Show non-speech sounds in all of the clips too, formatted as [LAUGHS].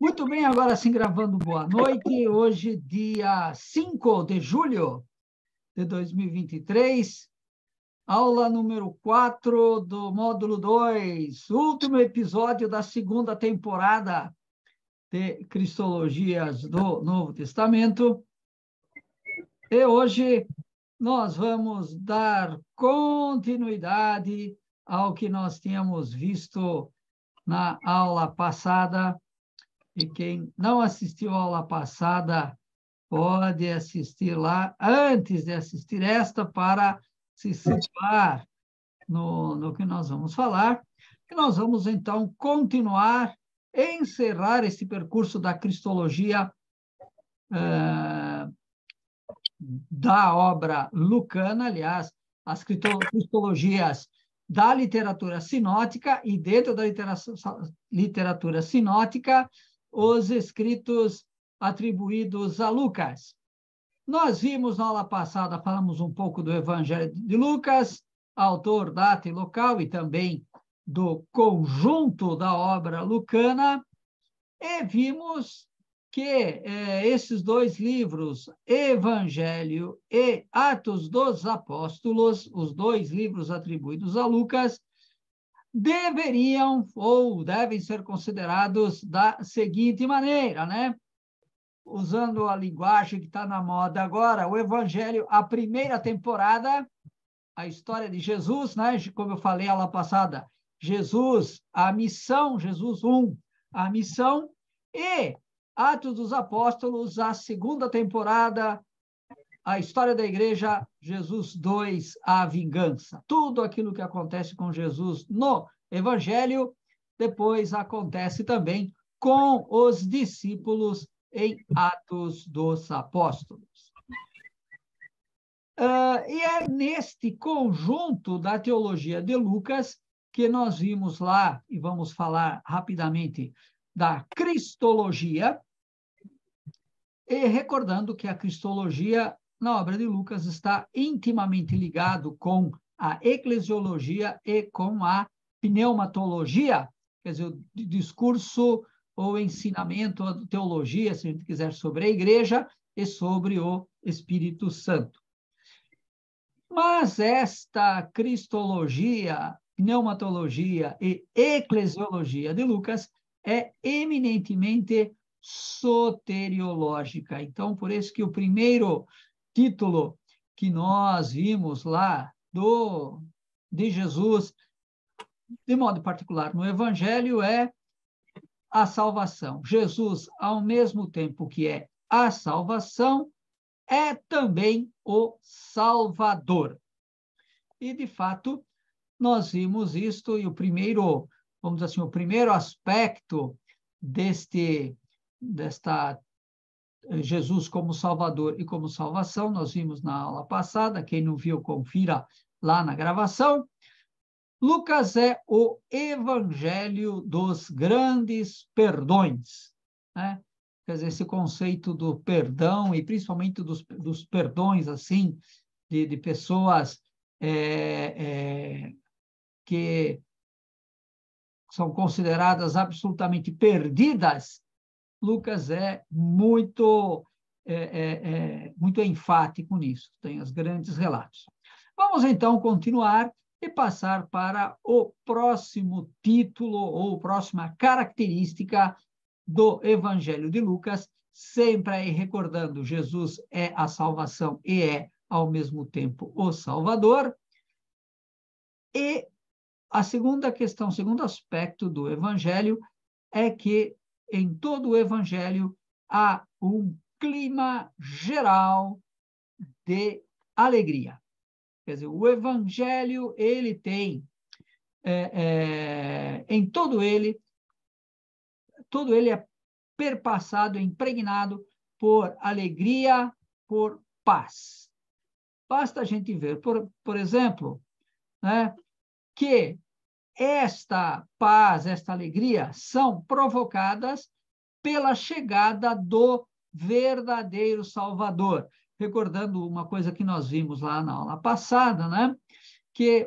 Muito bem, agora sim, gravando boa noite. Hoje, dia 5 de julho de 2023, aula número 4 do módulo 2, último episódio da segunda temporada de Cristologias do Novo Testamento. E hoje nós vamos dar continuidade ao que nós tínhamos visto na aula passada e quem não assistiu a aula passada pode assistir lá antes de assistir esta para se situar no, no que nós vamos falar. E nós vamos, então, continuar, encerrar esse percurso da Cristologia uh, da obra lucana, aliás, as cristologias da literatura sinótica e dentro da literatura, literatura sinótica os escritos atribuídos a Lucas. Nós vimos na aula passada, falamos um pouco do Evangelho de Lucas, autor, data e local, e também do conjunto da obra lucana, e vimos que eh, esses dois livros, Evangelho e Atos dos Apóstolos, os dois livros atribuídos a Lucas, deveriam ou devem ser considerados da seguinte maneira, né? Usando a linguagem que está na moda agora, o Evangelho, a primeira temporada, a história de Jesus, né? Como eu falei lá passada, Jesus, a missão, Jesus um, a missão, e Atos dos Apóstolos, a segunda temporada, a história da igreja, Jesus 2, a vingança. Tudo aquilo que acontece com Jesus no evangelho, depois acontece também com os discípulos em Atos dos Apóstolos. Uh, e é neste conjunto da teologia de Lucas que nós vimos lá, e vamos falar rapidamente, da Cristologia, e recordando que a Cristologia na obra de Lucas está intimamente ligado com a eclesiologia e com a pneumatologia, quer dizer, o discurso ou ensinamento, a teologia, se a gente quiser, sobre a igreja e sobre o Espírito Santo. Mas esta cristologia, pneumatologia e eclesiologia de Lucas é eminentemente soteriológica. Então, por isso que o primeiro título que nós vimos lá do de Jesus, de modo particular no Evangelho, é a salvação. Jesus, ao mesmo tempo que é a salvação, é também o Salvador. E, de fato, nós vimos isto, e o primeiro, vamos dizer assim, o primeiro aspecto deste, desta eh, Jesus como Salvador e como salvação, nós vimos na aula passada, quem não viu, confira lá na gravação. Lucas é o evangelho dos grandes perdões. Né? Quer dizer, esse conceito do perdão, e principalmente dos, dos perdões, assim, de, de pessoas é, é, que são consideradas absolutamente perdidas Lucas é muito, é, é, é, muito enfático nisso, tem os grandes relatos. Vamos então continuar e passar para o próximo título ou próxima característica do Evangelho de Lucas, sempre aí recordando: Jesus é a salvação e é, ao mesmo tempo, o Salvador. E a segunda questão, o segundo aspecto do Evangelho é que em todo o Evangelho há um clima geral de alegria. Quer dizer, o Evangelho, ele tem, é, é, em todo ele, todo ele é perpassado, é impregnado por alegria, por paz. Basta a gente ver, por, por exemplo, né, que esta paz, esta alegria são provocadas pela chegada do verdadeiro Salvador. Recordando uma coisa que nós vimos lá na aula passada, né? Que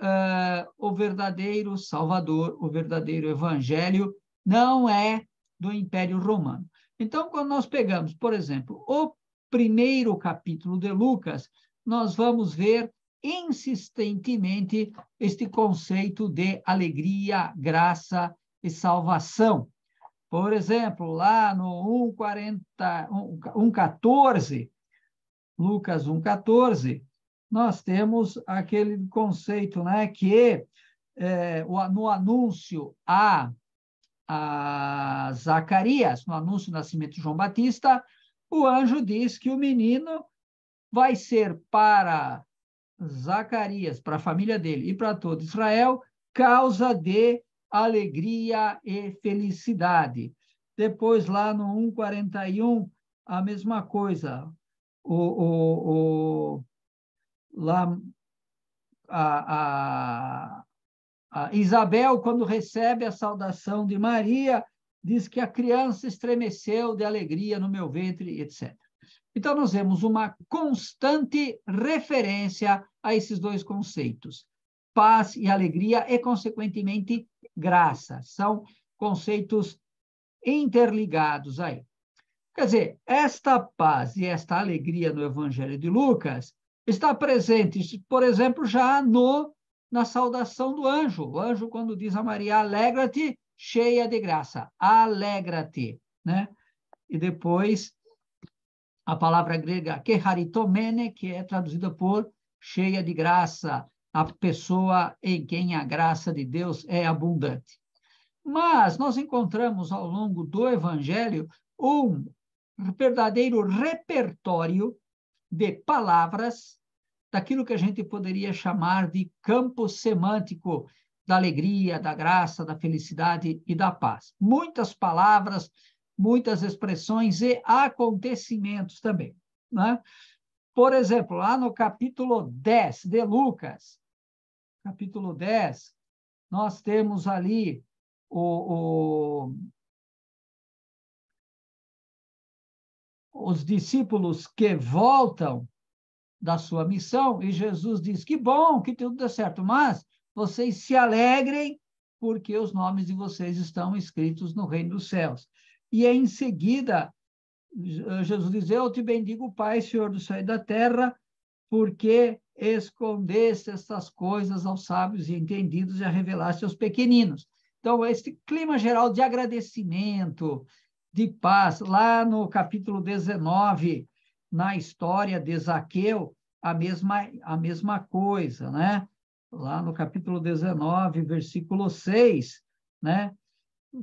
uh, o verdadeiro Salvador, o verdadeiro Evangelho, não é do Império Romano. Então, quando nós pegamos, por exemplo, o primeiro capítulo de Lucas, nós vamos ver insistentemente este conceito de alegria, graça e salvação. Por exemplo, lá no 1,14, Lucas 1,14, nós temos aquele conceito né, que é, no anúncio a, a Zacarias, no anúncio do nascimento de João Batista, o anjo diz que o menino vai ser para Zacarias, para a família dele e para todo Israel, causa de alegria e felicidade. Depois, lá no 1,41, a mesma coisa. O, o, o lá, a, a, a Isabel, quando recebe a saudação de Maria, diz que a criança estremeceu de alegria no meu ventre, etc. Então, nós vemos uma constante referência a esses dois conceitos. Paz e alegria e, consequentemente, graça. São conceitos interligados aí. Quer dizer, esta paz e esta alegria no Evangelho de Lucas está presente, por exemplo, já no na saudação do anjo. O anjo, quando diz a Maria, alegra-te, cheia de graça, alegra-te, né? E depois a palavra grega keharitomene, que é traduzida por cheia de graça, a pessoa em quem a graça de Deus é abundante. Mas nós encontramos ao longo do Evangelho um verdadeiro repertório de palavras daquilo que a gente poderia chamar de campo semântico da alegria, da graça, da felicidade e da paz. Muitas palavras muitas expressões e acontecimentos também. Né? Por exemplo, lá no capítulo 10 de Lucas, capítulo 10, nós temos ali o, o, os discípulos que voltam da sua missão e Jesus diz: Que bom que tudo deu certo, mas vocês se alegrem porque os nomes de vocês estão escritos no reino dos céus. E em seguida, eh, Jesus diz: Eu te bendigo, Pai, Senhor do céu e da terra, porque escondeste estas coisas aos sábios e entendidos e a revelaste aos pequeninos. Então, esse clima geral de agradecimento, de paz, lá no capítulo 19, na história de Zaqueu, a mesma, a mesma coisa, né? Lá no capítulo 19, versículo 6, né?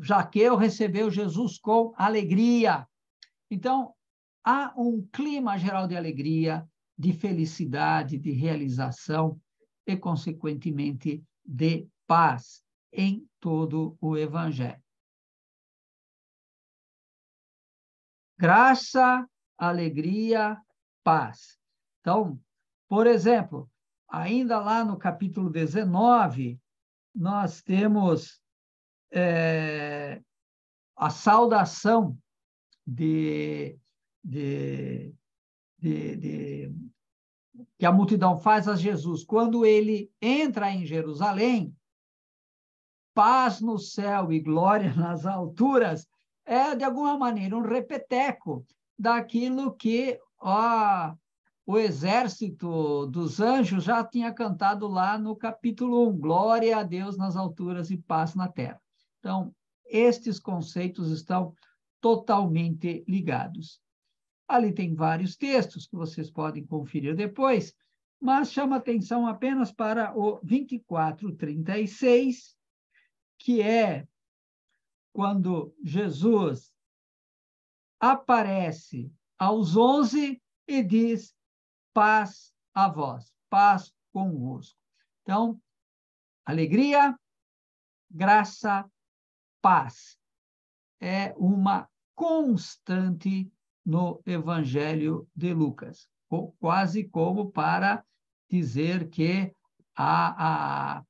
Jaqueu recebeu Jesus com alegria. Então, há um clima geral de alegria, de felicidade, de realização e, consequentemente, de paz em todo o Evangelho. Graça, alegria, paz. Então, por exemplo, ainda lá no capítulo 19, nós temos é, a saudação de, de, de, de, que a multidão faz a Jesus quando ele entra em Jerusalém, paz no céu e glória [LAUGHS] nas alturas, é de alguma maneira um repeteco daquilo que ó, o exército dos anjos já tinha cantado lá no capítulo 1, glória a Deus nas alturas e paz na terra. Então, estes conceitos estão totalmente ligados. Ali tem vários textos que vocês podem conferir depois, mas chama atenção apenas para o 2436, que é quando Jesus aparece aos onze e diz: paz a vós, paz convosco. Então, alegria, graça, paz é uma constante no Evangelho de Lucas, quase como para dizer que a, a,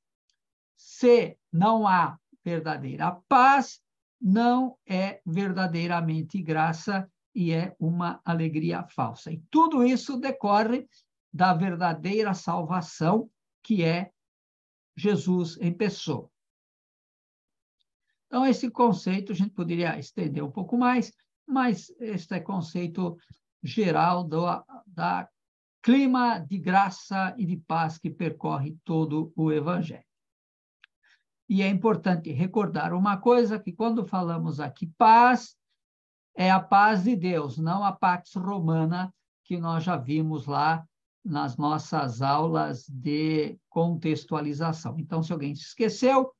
se não há verdadeira paz, não é verdadeiramente graça e é uma alegria falsa. E tudo isso decorre da verdadeira salvação, que é Jesus em pessoa. Então, esse conceito a gente poderia estender um pouco mais, mas este é conceito geral do, da clima de graça e de paz que percorre todo o Evangelho. E é importante recordar uma coisa, que quando falamos aqui paz, é a paz de Deus, não a pax romana que nós já vimos lá nas nossas aulas de contextualização. Então, se alguém se esqueceu,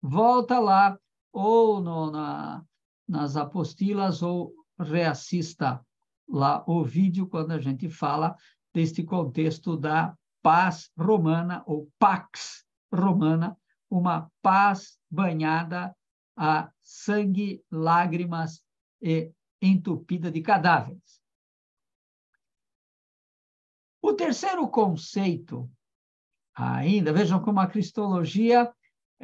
volta lá ou no, na, nas apostilas, ou reassista lá o vídeo quando a gente fala deste contexto da paz romana, ou pax romana, uma paz banhada a sangue, lágrimas e entupida de cadáveres. O terceiro conceito, ainda, vejam como a cristologia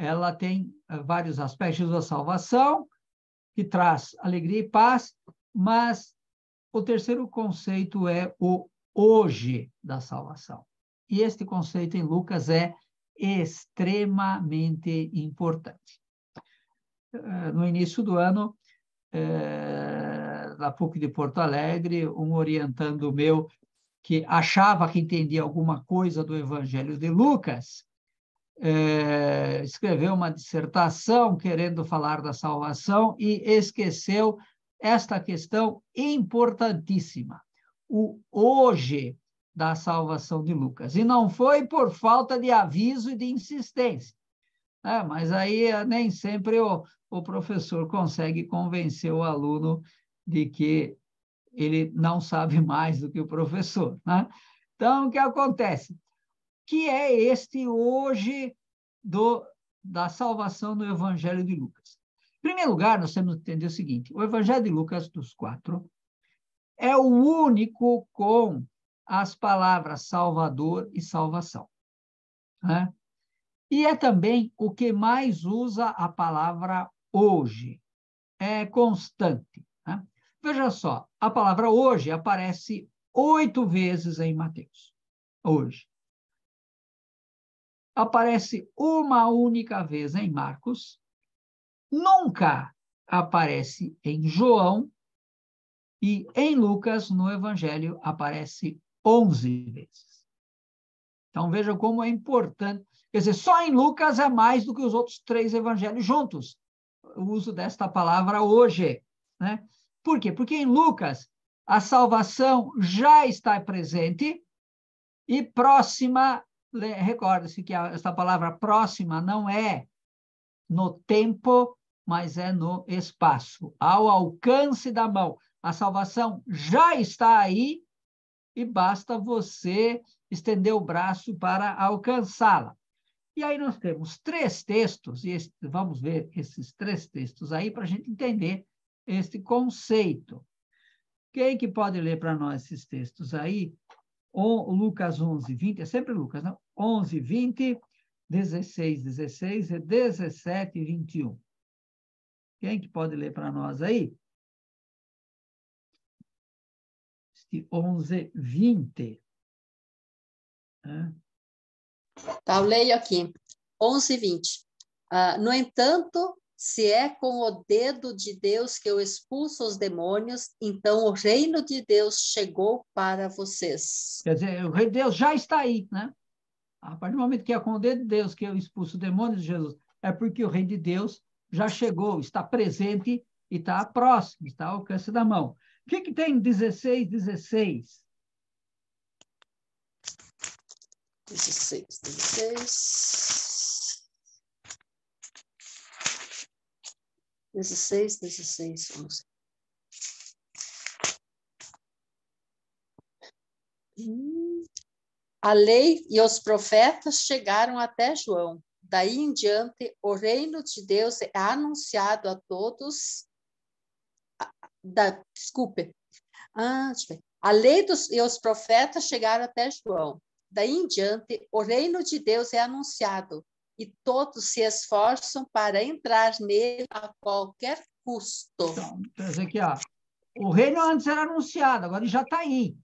ela tem eh, vários aspectos da salvação, que traz alegria e paz, mas o terceiro conceito é o hoje da salvação. E este conceito em Lucas é extremamente importante. Eh, no início do ano, na eh, PUC de Porto Alegre, um orientando meu que achava que entendia alguma coisa do Evangelho de Lucas, é, escreveu uma dissertação querendo falar da salvação e esqueceu esta questão importantíssima, o hoje da salvação de Lucas. E não foi por falta de aviso e de insistência. Né? Mas aí eh, nem sempre o, o professor consegue convencer o aluno de que ele não sabe [LAUGHS] mais do que o professor. Né? Então, o que acontece? que é este hoje do, da salvação no Evangelho de Lucas. Em primeiro lugar, nós temos que entender o seguinte: o Evangelho de Lucas dos quatro é o único com as palavras Salvador e salvação. Né? E é também o que mais usa a palavra hoje. É constante. Né? Veja só, a palavra hoje aparece oito vezes em Mateus. Hoje aparece uma única vez em Marcos, nunca aparece em João e em Lucas, no Evangelho, aparece 11 vezes. Então vejam como é importante. Quer dizer, só em Lucas é mais do que os outros três evangelhos juntos. O uso desta palavra hoje. Né? Por quê? Porque em Lucas a salvação já está presente e próxima Recorde-se que a, essa palavra próxima não é no tempo, mas é no espaço, ao alcance da mão. A salvação já está aí e basta você estender o braço para alcançá-la. E aí nós temos três textos, e esse, vamos ver esses três textos aí para a gente entender este conceito. Quem que pode ler para nós esses textos aí? Lucas 11, 20, é sempre Lucas, não? 11, 20, 16, 16 e 17, 21. Quem que pode ler para nós aí? Este 11, 20. Tá, eu leio aqui. 11, 20. Ah, no entanto, se é com o dedo de Deus que eu expulso os demônios, então o reino de Deus chegou para vocês. Quer dizer, o reino de Deus já está aí, né? A partir do momento que é com o dedo de Deus que eu expulso os demônios de Jesus, é porque o reino de Deus já chegou, está presente e está próximo, está ao alcance da mão. O que, que tem 16, 16? 16, 16. 16, 16, 11. A lei e os profetas chegaram até João. Daí em diante, o reino de Deus é anunciado a todos. Da, desculpe. Ah, a lei dos, e os profetas chegaram até João. Daí em diante, o reino de Deus é anunciado e todos se esforçam para entrar nele a qualquer custo. Então, quer dizer que ó, o reino antes era anunciado, agora já está aí.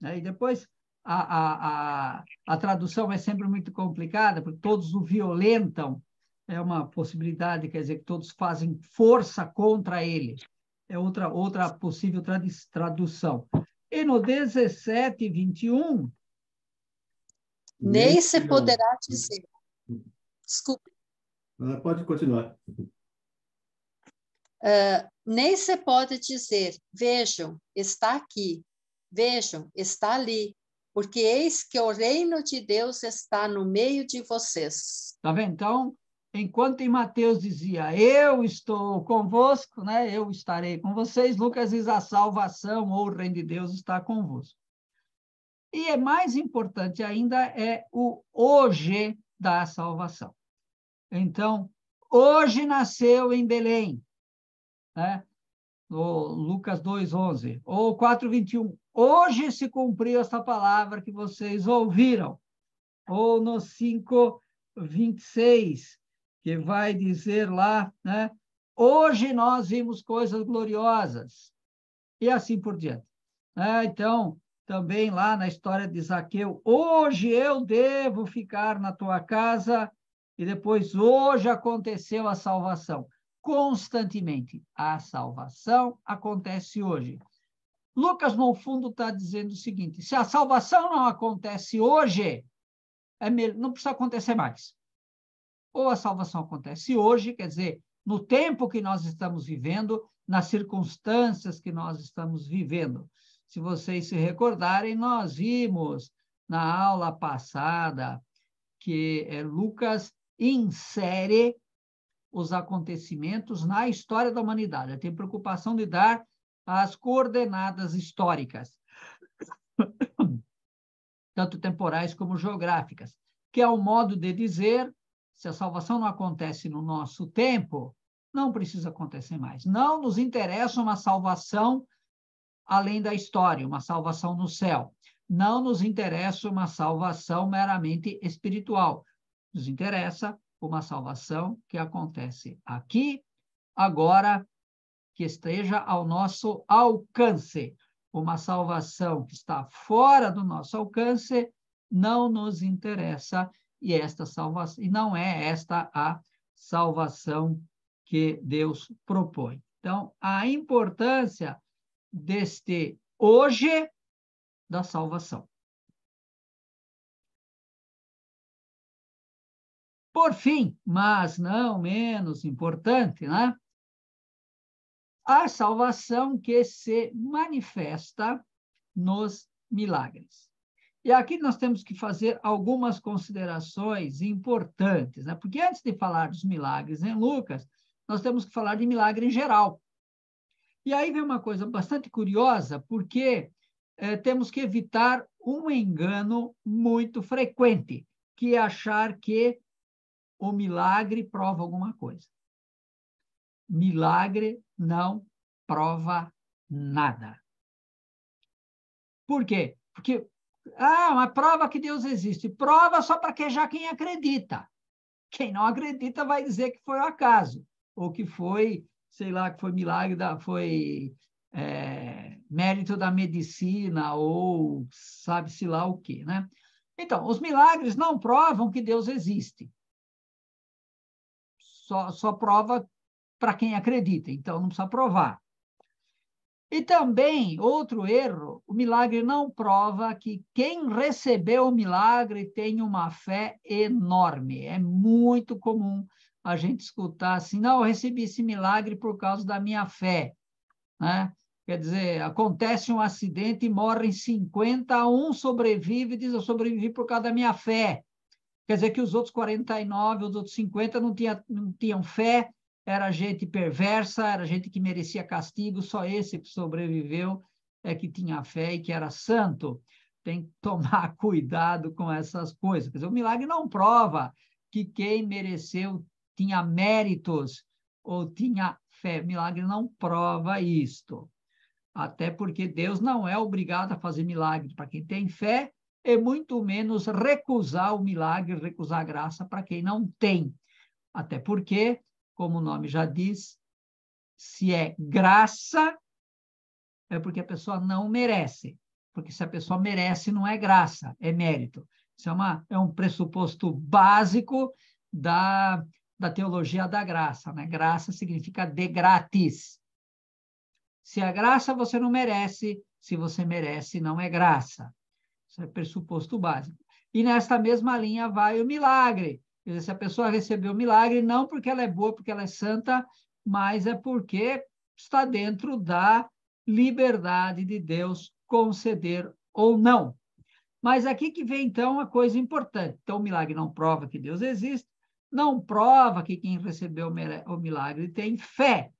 Né? E depois a, a, a, a tradução é sempre muito complicada, porque todos o violentam. É uma possibilidade, quer dizer, que todos fazem força contra ele. É outra, outra possível tradução. E no 17, 21. Nem se poderá dizer, Desculpe. Ah, pode continuar. Uh, nem se pode dizer, vejam, está aqui, vejam, está ali, porque eis que o reino de Deus está no meio de vocês. Tá vendo? Então, enquanto em Mateus dizia, eu estou convosco, né? Eu estarei com vocês. Lucas diz, a salvação ou o reino de Deus está convosco. E é mais importante ainda é o hoje da salvação. Então, hoje nasceu em Belém, né? O Lucas 2:11 ou 4:21. Hoje se cumpriu essa palavra que vocês ouviram. Ou no 5:26, que vai dizer lá, né? Hoje nós vimos coisas gloriosas. E assim por diante. É, então, também lá na história de Zaqueu, hoje eu devo ficar na tua casa, e depois hoje aconteceu a salvação. Constantemente, a salvação acontece hoje. Lucas, no fundo, está dizendo o seguinte: se a salvação não acontece hoje, é melhor, não precisa acontecer mais. Ou a salvação acontece hoje, quer dizer, no tempo que nós estamos vivendo, nas circunstâncias que nós estamos vivendo. Se vocês se recordarem, nós vimos na aula passada que é, Lucas insere os acontecimentos na história da humanidade. Ele tem preocupação de dar as coordenadas históricas, [COUGHS] tanto temporais como geográficas, que é o um modo de dizer se a salvação não acontece no nosso tempo, não precisa acontecer mais. Não nos interessa uma salvação além da história, uma salvação no céu. Não nos interessa uma salvação meramente espiritual. Nos interessa uma salvação que acontece aqui, agora, que esteja ao nosso alcance. Uma salvação que está fora do nosso alcance não nos interessa e esta salvação e não é esta a salvação que Deus propõe. Então, a importância deste hoje da salvação. Por fim, mas não menos importante, né? A salvação que se manifesta nos milagres. E aqui nós temos que fazer algumas considerações importantes, né? Porque antes de falar dos milagres em Lucas, nós temos que falar de milagre em geral. E aí vem uma coisa bastante curiosa, porque eh, temos que evitar um engano muito frequente, que é achar que o milagre prova alguma coisa. Milagre não prova nada. Por quê? Porque, ah, uma prova que Deus existe. Prova só para já quem acredita. Quem não acredita vai dizer que foi um acaso, ou que foi sei lá, que foi milagre, da, foi é, mérito da medicina ou sabe-se lá o quê, né? Então, os milagres não provam que Deus existe. Só, só prova para quem acredita, então não precisa provar. E também, outro erro, o milagre não prova que quem recebeu o milagre tem uma fé enorme. É muito comum a gente escutar assim, não, eu recebi esse milagre por causa da minha fé, né? Quer dizer, acontece um acidente e morrem 50, um sobrevive e diz, eu sobrevivi por causa da minha fé. Quer dizer que os outros 49, os outros 50 não, tinha, não tinham fé, era gente perversa, era gente que merecia castigo, só esse que sobreviveu é que tinha fé e que era santo. Tem que tomar [LAUGHS] cuidado com essas coisas. Quer dizer, o milagre não prova que quem mereceu tinha méritos ou tinha fé. Milagre não prova isto. Até porque Deus não é obrigado a fazer milagre para quem tem fé, e é muito menos recusar o milagre, recusar a graça para quem não tem. Até porque, como o nome já diz, se é graça, é porque a pessoa não merece. Porque se a pessoa merece, não é graça, é mérito. Isso é, uma, é um pressuposto básico da da teologia da graça. Né? Graça significa de gratis. Se é graça, você não merece. Se você merece, não é graça. Isso é pressuposto básico. E nesta mesma linha vai o milagre. Dizer, se a pessoa recebeu o milagre, não porque ela é boa, porque ela é santa, mas é porque está dentro da liberdade de Deus conceder ou não. Mas aqui que vem, então, a coisa importante. Então, o milagre não prova que Deus existe, não prova que quem recebeu o milagre tem fé.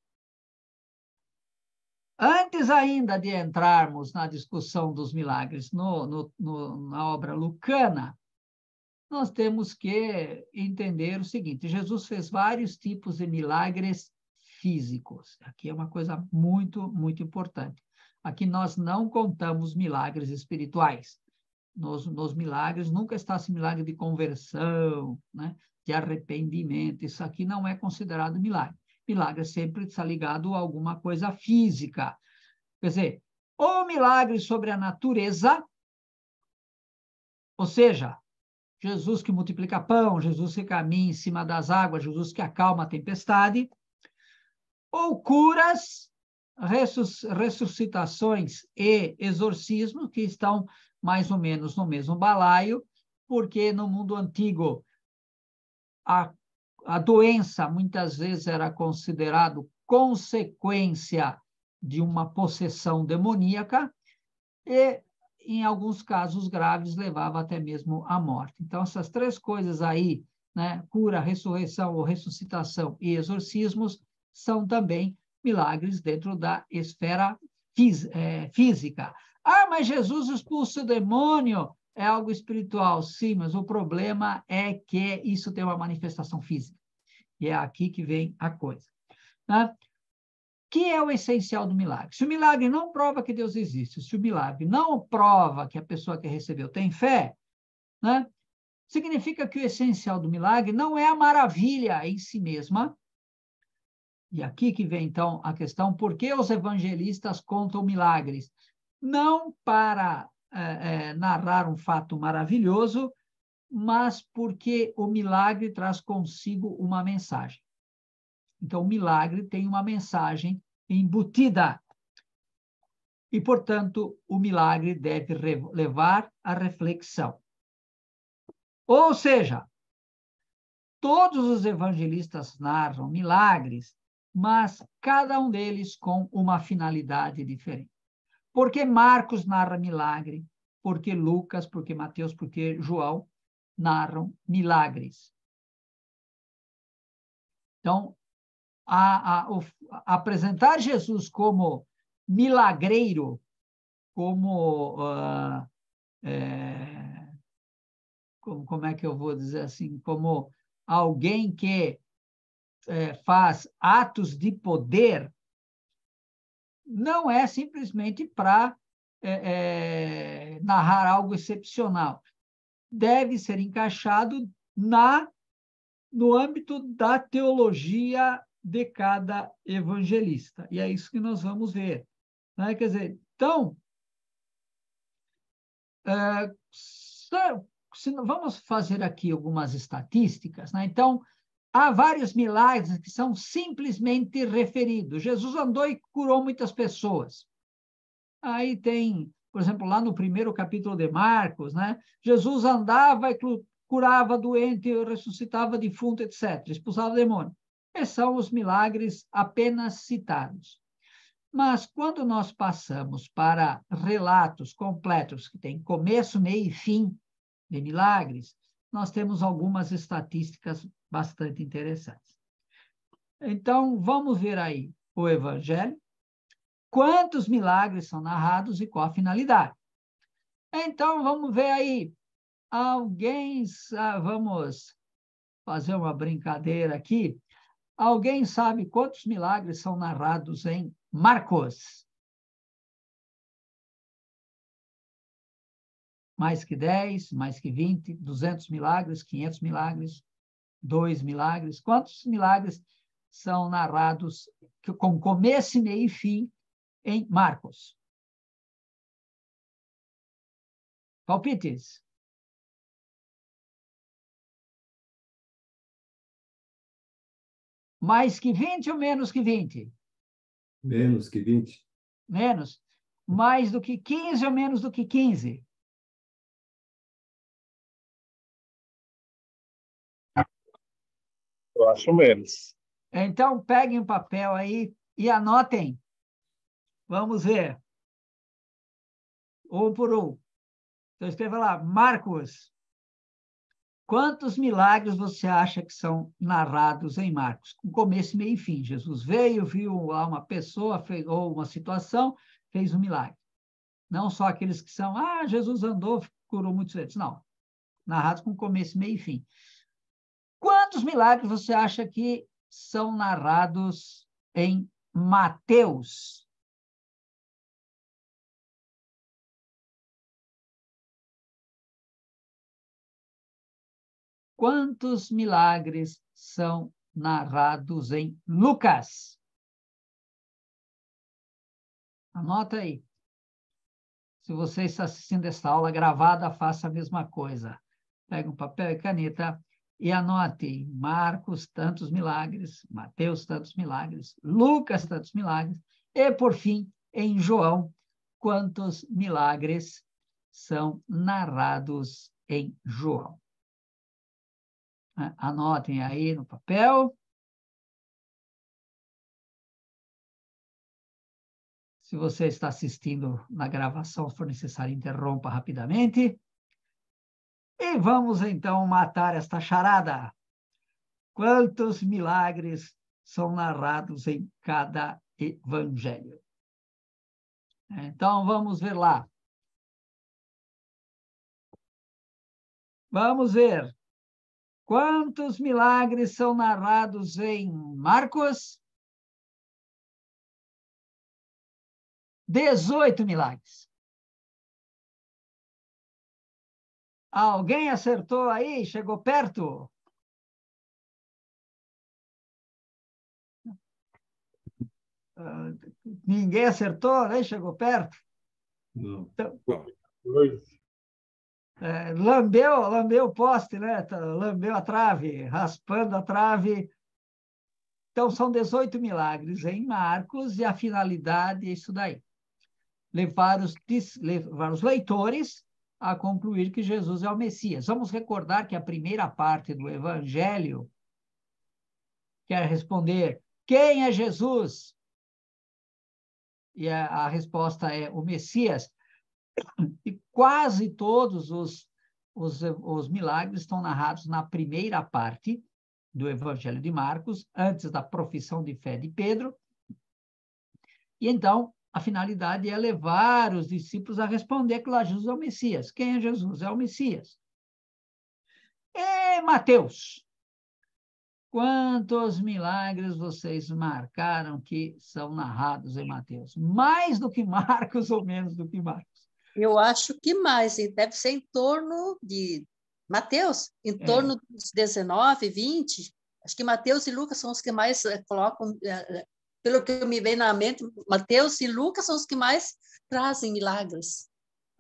Antes ainda de entrarmos na discussão dos milagres no, no, no, na obra lucana, nós temos que entender o seguinte: Jesus fez vários tipos de milagres físicos. Aqui é uma coisa muito, muito importante. Aqui nós não contamos milagres espirituais. Nos, nos milagres nunca está esse milagre de conversão, né? de arrependimento. Isso aqui não é considerado milagre. Milagre é sempre está ligado a alguma coisa física. Quer dizer, ou milagre sobre a natureza, ou seja, Jesus que multiplica pão, Jesus que caminha em cima das águas, Jesus que acalma a tempestade, ou curas, ressus, ressuscitações e exorcismos, que estão mais ou menos no mesmo balaio, porque no mundo antigo a, a doença muitas vezes era considerado consequência de uma possessão demoníaca e, em alguns casos graves, levava até mesmo à morte. Então, essas três coisas aí, né, cura, ressurreição ou ressuscitação e exorcismos, são também milagres dentro da esfera é, física. Ah, mas Jesus expulsa o demônio é algo espiritual, sim, mas o problema é que isso tem uma manifestação física. E é aqui que vem a coisa. Né? que é o essencial do milagre? Se o milagre não prova que Deus existe, se o milagre não prova que a pessoa que recebeu tem fé, né? significa que o essencial do milagre não é a maravilha em si mesma. E aqui que vem, então, a questão, por que os evangelistas contam milagres? Não para é, é, narrar um fato maravilhoso, mas porque o milagre traz consigo uma mensagem. Então, o milagre tem uma mensagem embutida. E, portanto, o milagre deve levar à reflexão. Ou seja, todos os evangelistas narram milagres, mas cada um deles com uma finalidade diferente. Porque Marcos narra milagre, porque Lucas, porque Mateus, porque João narram milagres. Então, a, a, a apresentar Jesus como milagreiro, como, uh, é, como, como é que eu vou dizer assim, como alguém que é, faz atos de poder não é simplesmente para é, é, narrar algo excepcional. Deve ser encaixado na no âmbito da teologia de cada evangelista. E é isso que nós vamos ver. Né? Quer dizer, então, é, se, vamos fazer aqui algumas estatísticas. Né? Então, Há vários milagres que são simplesmente referidos. Jesus andou e curou muitas pessoas. Aí tem, por exemplo, lá no primeiro capítulo de Marcos, né? Jesus andava e curava doente, ressuscitava defunto, etc., expulsava demônio. Esses são os milagres apenas citados. Mas quando nós passamos para relatos completos que têm começo, meio e fim de milagres, nós temos algumas estatísticas bastante interessantes. Então, vamos ver aí o Evangelho. Quantos milagres são narrados e qual a finalidade? Então, vamos ver aí. Alguém, vamos fazer uma brincadeira aqui. Alguém sabe quantos milagres são narrados em Marcos? mais que 10, mais que 20, 200 milagres, 500 milagres, 2 milagres. Quantos milagres são narrados com começo, meio e fim em Marcos? Palpites. Mais que 20 ou menos que 20? Menos que 20. Menos. Mais do que 15 ou menos do que 15? Eu acho menos. Então, peguem um papel aí e anotem. Vamos ver. Um por um. Então, escreva lá, Marcos. Quantos milagres você acha que são narrados em Marcos? Com começo, meio e fim. Jesus veio, viu lá uma pessoa fez, ou uma situação, fez um milagre. Não só aqueles que são, ah, Jesus andou, curou muitos doentes. Não. Narrados com começo, meio e fim. Quantos milagres você acha que são narrados em Mateus? Quantos milagres são narrados em Lucas? Anota aí. Se você está assistindo essa aula gravada, faça a mesma coisa. Pega um papel e caneta e anotem: Marcos, tantos milagres, Mateus, tantos milagres, Lucas, tantos milagres, e, por fim, em João, quantos milagres são narrados em João. Ah, anotem aí no papel. Se você está assistindo na gravação, se for necessário, interrompa rapidamente. E vamos então matar esta charada. Quantos milagres são narrados em cada evangelho? Então vamos ver lá. Vamos ver quantos milagres são narrados em Marcos? Dezoito milagres. Alguém acertou aí? Chegou perto? Ah, ninguém acertou, nem né? chegou perto. Não. Então, é, lambeu, lambeu o poste, né? Tá, lambeu a trave, raspando a trave. Então, são 18 milagres em Marcos e a finalidade é isso daí. Levar os, levar os leitores a concluir que Jesus é o Messias. Vamos recordar que a primeira parte do Evangelho quer responder: quem é Jesus? E a, a resposta é o Messias. E quase todos os, os, os milagres estão narrados na primeira parte do Evangelho de Marcos, antes da profissão de fé de Pedro. E então, a finalidade é levar os discípulos a responder que lá Jesus é o Messias. Quem é Jesus? É o Messias. É Mateus, quantos milagres vocês marcaram que são narrados em Mateus? Mais do que Marcos ou menos do que Marcos? Eu acho que mais, deve ser em torno de Mateus, em é. torno é. dos 19, 20. Acho que Mateus e Lucas são os que mais eh, colocam eh, eh, pelo que me vem na mente, Mateus e Lucas são os que mais trazem milagres.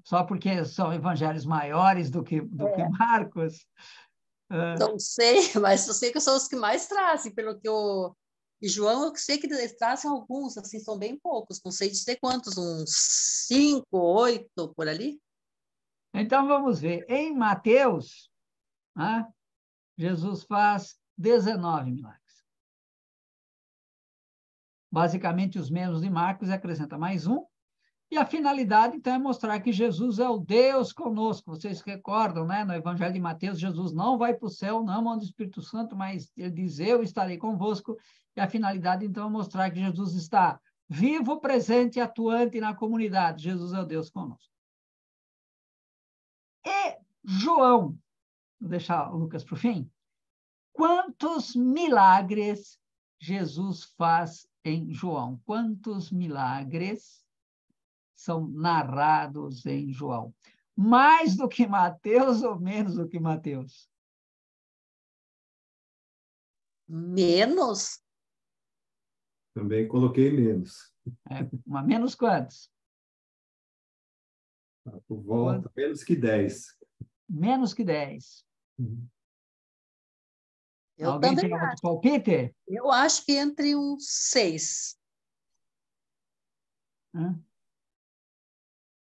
Só porque são evangelhos maiores do que, do é. que Marcos? Uh... Não sei, [LAUGHS] mas eu sei que são os que mais trazem, pelo que eu... E João, eu sei que eles trazem alguns, assim, são bem poucos, não sei dizer quantos, uns cinco, oito, por ali. Então, vamos ver. Em Mateus, né, Jesus faz 19 milagres basicamente os mesmos de Marcos, e acrescenta mais um. E a finalidade, então, é mostrar que Jesus é o Deus conosco. Vocês recordam, né? No Evangelho de Mateus, Jesus não vai para o céu, não é manda o Espírito Santo, mas ele diz: Eu estarei convosco. E a finalidade, então, é mostrar que Jesus está vivo, presente e atuante na comunidade. Jesus é o Deus conosco. E João, vou deixar o Lucas para o fim. Quantos milagres Jesus faz em João? Quantos milagres são narrados em João? Mais do que Mateus ou menos do que Mateus? Menos. Também coloquei menos. É, mas menos quantos? Por volta, menos que 10. Menos que 10. Uhum. Eu Alguém também tem acho. palpite? Eu acho que entre um seis.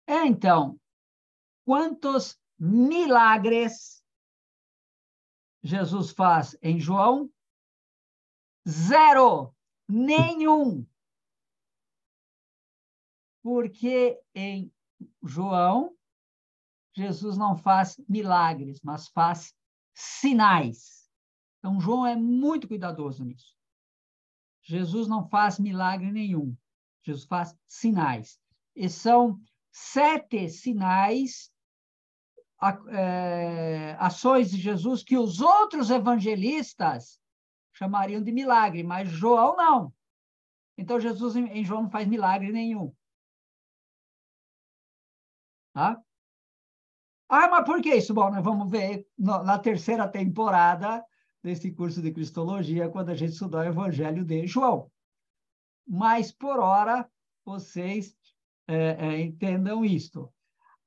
É, então, quantos milagres Jesus faz em João? Zero! Nenhum! Porque em João, Jesus não faz milagres, mas faz sinais. Então, João é muito cuidadoso nisso. Jesus não faz milagre nenhum. Jesus faz sinais. E são sete sinais, eh, ações de Jesus que os outros evangelistas chamariam de milagre, mas João não. Então, Jesus em João não faz milagre nenhum. Tá? Ah, mas por que isso? Bom, nós vamos ver na terceira temporada desse curso de Cristologia, quando a gente estudar o Evangelho de João. Mas, por hora, vocês é, é, entendam isto.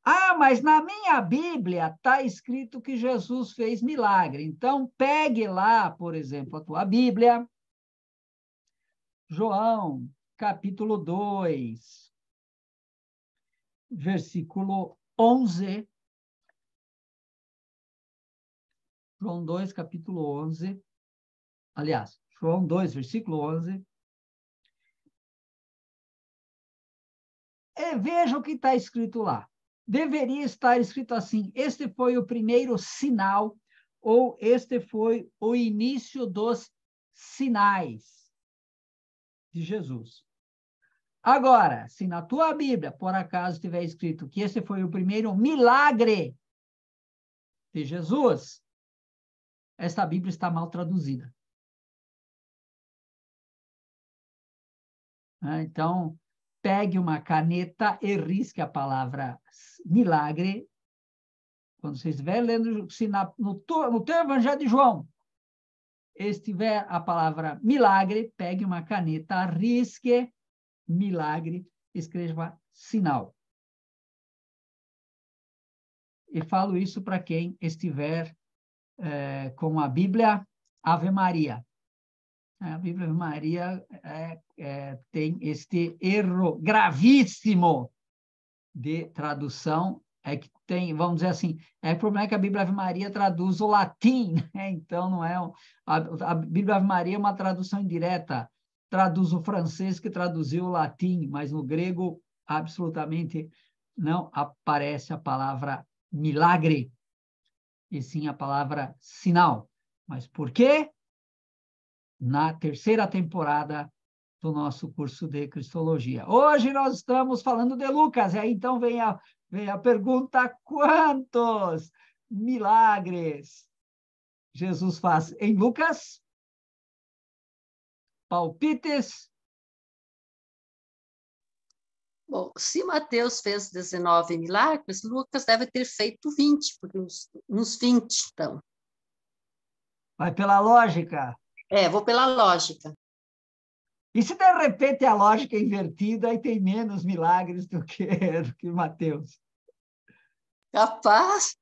Ah, mas na minha Bíblia está escrito que Jesus fez milagre. Então, pegue lá, por exemplo, a tua Bíblia, João, capítulo 2, versículo 11 João 2, capítulo 11. Aliás, João 2, versículo 11. E veja o que está escrito lá. Deveria estar escrito assim: Este foi o primeiro sinal, ou este foi o início dos sinais de Jesus. Agora, se na tua Bíblia, por acaso, tiver escrito que este foi o primeiro milagre de Jesus, esta Bíblia está mal traduzida. Ah, então, pegue uma caneta e risque a palavra milagre. Quando você estiver lendo, se na, no, no teu Evangelho de João estiver a palavra milagre, pegue uma caneta, risque milagre, escreva sinal. E falo isso para quem estiver é, com a Bíblia Ave Maria. É, a Bíblia Ave Maria é, é, tem este erro gravíssimo de tradução. É que tem, vamos dizer assim, é o problema é que a Bíblia Ave Maria traduz o latim, [LAUGHS] né? então não é. Um, a, a Bíblia Ave Maria é uma tradução indireta, traduz o francês que traduziu o latim, mas no grego absolutamente não aparece a palavra milagre e sim a palavra sinal. Mas por quê? Na terceira temporada do nosso curso de Cristologia. Hoje nós estamos falando de Lucas, e aí então vem a, vem a pergunta: quantos milagres Jesus faz em Lucas? Palpites? Bom, se Mateus fez 19 milagres, Lucas deve ter feito 20, porque uns, uns 20, então. Vai pela lógica. É, vou pela lógica. E se de repente a lógica é invertida, e tem menos milagres do que, [LAUGHS] do que Mateus? Capaz.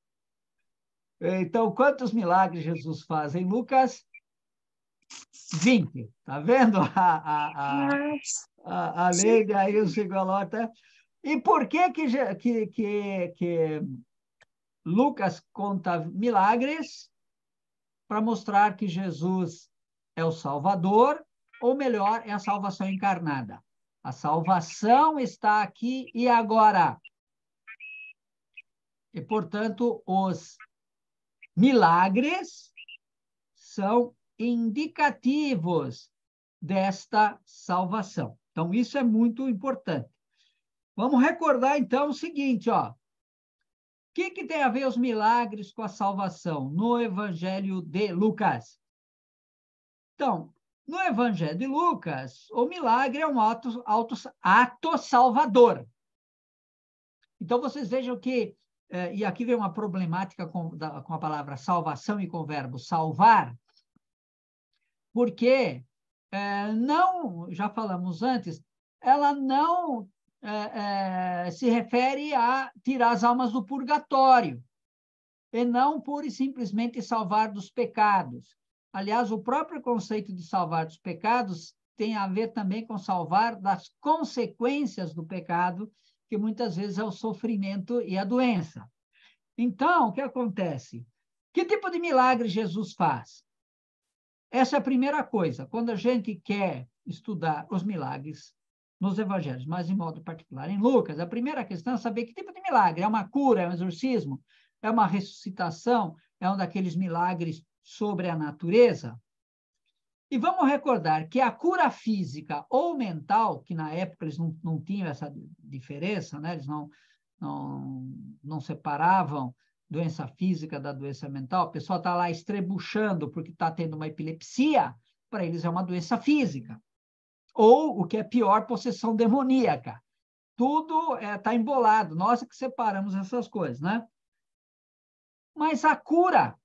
Então, quantos milagres Jesus faz em Lucas? 20. Tá vendo [LAUGHS] a, a, a, a, a lei de Ailson Golota. E por que que, que, que, que Lucas conta milagres? Para mostrar que Jesus é o Salvador, ou melhor, é a salvação encarnada. A salvação está aqui e agora. E, portanto, os milagres são indicativos desta salvação. Então, isso é muito importante. Vamos recordar, então, o seguinte, ó. O que, que tem a ver os milagres com a salvação no Evangelho de Lucas? Então, no Evangelho de Lucas, o milagre é um ato, ato, ato salvador. Então, vocês vejam que, eh, e aqui vem uma problemática com, da, com a palavra salvação e com o verbo salvar, porque é, não, já falamos antes, ela não é, é, se refere a tirar as almas do purgatório, e não pura e simplesmente salvar dos pecados. Aliás, o próprio conceito de salvar dos pecados tem a ver também com salvar das consequências do pecado, que muitas vezes é o sofrimento e a doença. Então, o que acontece? Que tipo de milagre Jesus faz? Essa é a primeira coisa. Quando a gente quer estudar os milagres nos evangelhos, mas em modo particular em Lucas, a primeira questão é saber que tipo de milagre. É uma cura, é um exorcismo, é uma ressuscitação, é um daqueles milagres sobre a natureza? E vamos recordar que a cura física ou mental, que na época eles não, não tinham essa diferença, né? eles não, não, não separavam doença física, da doença mental, o pessoal está lá estrebuchando porque está tendo uma epilepsia, para eles é uma doença física. Ou, o que é pior, possessão demoníaca. Tudo está é, tá embolado. Nós é que separamos essas coisas, né? Mas a cura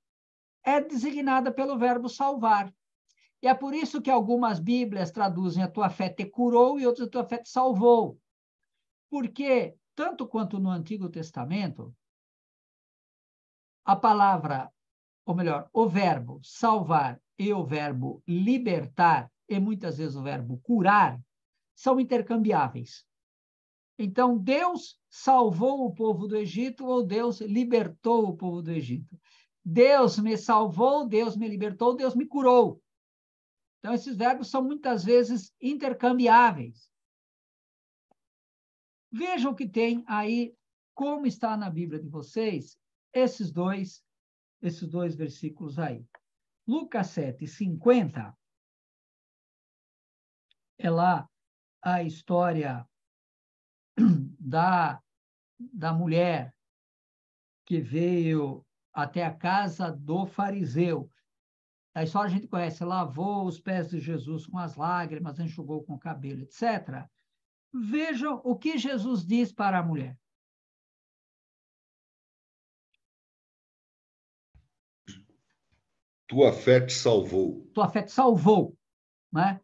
é designada pelo verbo salvar. E é por isso que algumas Bíblias traduzem a tua fé te curou e outras a tua fé te salvou. Porque, tanto quanto no Antigo Testamento, a palavra, ou melhor, o verbo salvar e o verbo libertar, e muitas vezes o verbo curar, são intercambiáveis. Então, Deus salvou o povo do Egito ou Deus libertou o povo do Egito. Deus me salvou, Deus me libertou, Deus me curou. Então, esses verbos são muitas vezes intercambiáveis. Vejam o que tem aí, como está na Bíblia de vocês, esses dois, esses dois versículos aí. Lucas 7, 50, é lá a história [CLEARS THROAT] da, da mulher que veio até a casa do fariseu. A história a gente conhece, lavou os pés de Jesus com as lágrimas, enxugou com o cabelo, etc. Vejam o que Jesus diz para a mulher. Tua fé te salvou. Tua fé te salvou, né?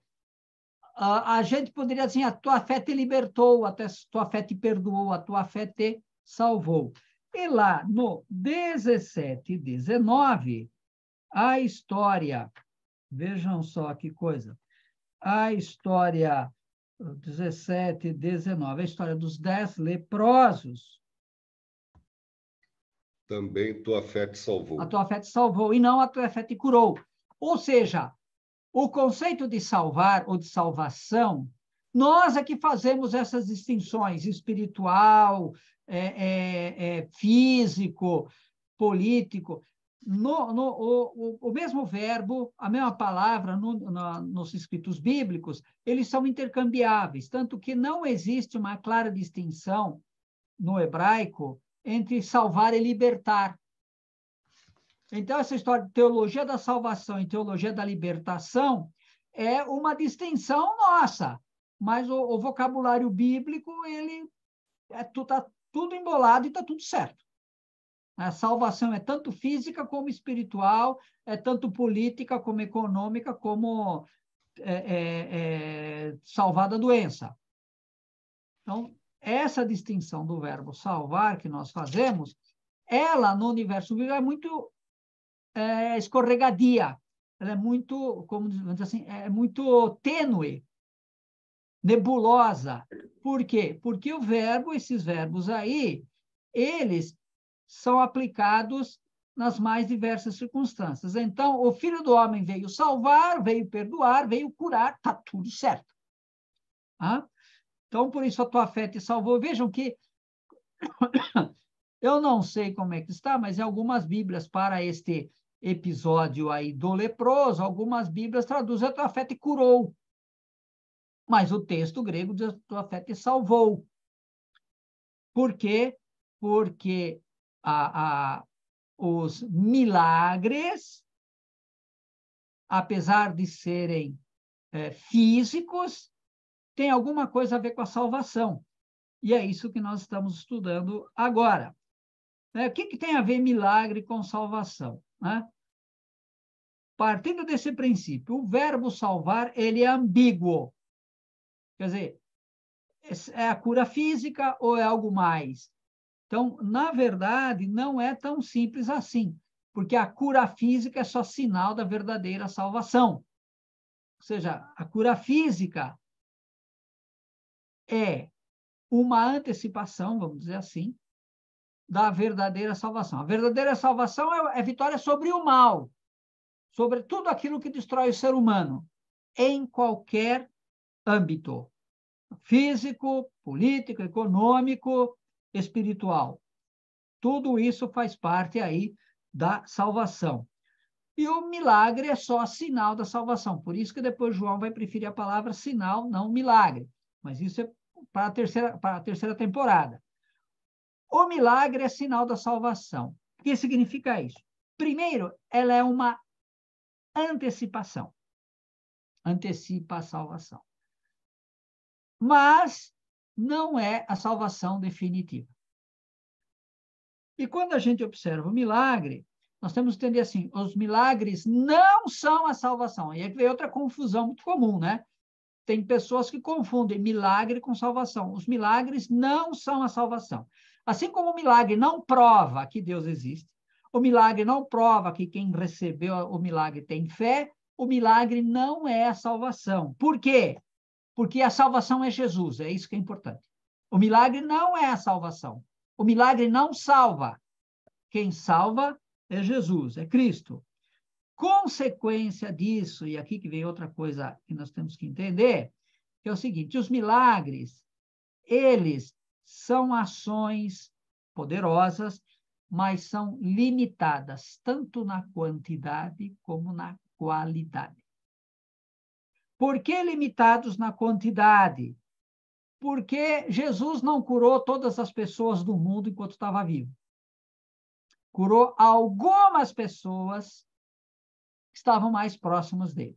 A, a gente poderia dizer, assim, a tua fé te libertou, a tua fé te perdoou, a tua fé te salvou. E lá no 17 e 19, a história, vejam só que coisa, a história 17 e 19, a história dos dez leprosos, também tua fé te salvou. A tua fé te salvou e não a tua fé te curou. Ou seja, o conceito de salvar ou de salvação, nós é que fazemos essas distinções espiritual, é, é, é físico, político. No, no, o, o, mesmo verbo, a mesma palavra no, na, nos escritos bíblicos, eles são intercambiáveis, tanto que não existe uma clara distinção no hebraico entre salvar e libertar. Então, essa história de teologia da salvação e teologia da libertação é uma distensão nossa, mas o, o vocabulário bíblico, ele está é, tá tudo embolado e está tudo certo. A salvação é tanto física como espiritual, é tanto política como econômica, como é, é, é salvar da doença. Então, essa distinção do verbo salvar que nós fazemos, ela no universo vivo é muito é, escorregadia, ela é muito, como dizer assim, é muito tênue, nebulosa. Por quê? Porque o verbo, esses verbos aí, eles são aplicados nas mais diversas circunstâncias. Então, o filho do homem veio salvar, veio perdoar, veio curar, tá tudo certo. Ah? Então, por isso a tua fé te salvou. Vejam que [COUGHS] eu não sei como é que está, mas em algumas Bíblias, para este episódio aí do leproso, algumas Bíblias traduzem a tua fé te curou. Mas o texto grego diz a tua fé te salvou. Por quê? Porque a, a, os milagres, apesar de serem é, físicos, tem alguma coisa a ver com a salvação. E é isso que nós estamos estudando agora. É, o que, que tem a ver milagre com salvação? Né? Partindo desse princípio, o verbo salvar ele é ambíguo. Quer dizer, é a cura física ou é algo mais? Então, na verdade, não é tão simples assim, porque a cura física é só sinal da verdadeira salvação. Ou seja, a cura física é uma antecipação, vamos dizer assim, da verdadeira salvação. A verdadeira salvação é, é vitória sobre o mal, sobre tudo aquilo que destrói o ser humano, em qualquer âmbito físico, político, econômico, espiritual. Tudo isso faz parte aí da salvação. E o milagre é só sinal da salvação. Por isso que depois João vai preferir a palavra sinal, não milagre. Mas isso é para a terceira, para a terceira temporada. O milagre é sinal da salvação. O que significa isso? Primeiro, ela é uma antecipação. Antecipa a salvação. Mas não é a salvação definitiva. E quando a gente observa o milagre, nós temos que entender assim: os milagres não são a salvação. E aí é vem outra confusão muito comum, né? tem pessoas que confundem milagre com salvação. Os milagres não são a salvação. Assim como o milagre não prova que Deus existe, o milagre não prova que quem recebeu o milagre tem fé, o milagre não é a salvação. Por quê? Porque a salvação é Jesus, é isso que é importante. O milagre não é a salvação. O milagre não salva. Quem salva é Jesus, é Cristo. Consequência disso, e aqui que vem outra coisa que nós temos que entender, que é o seguinte: os milagres, eles são ações poderosas, mas são limitadas tanto na quantidade como na qualidade. Por que limitados na quantidade? Porque Jesus não curou todas as pessoas do mundo enquanto estava vivo. Curou algumas pessoas estavam mais próximos dele.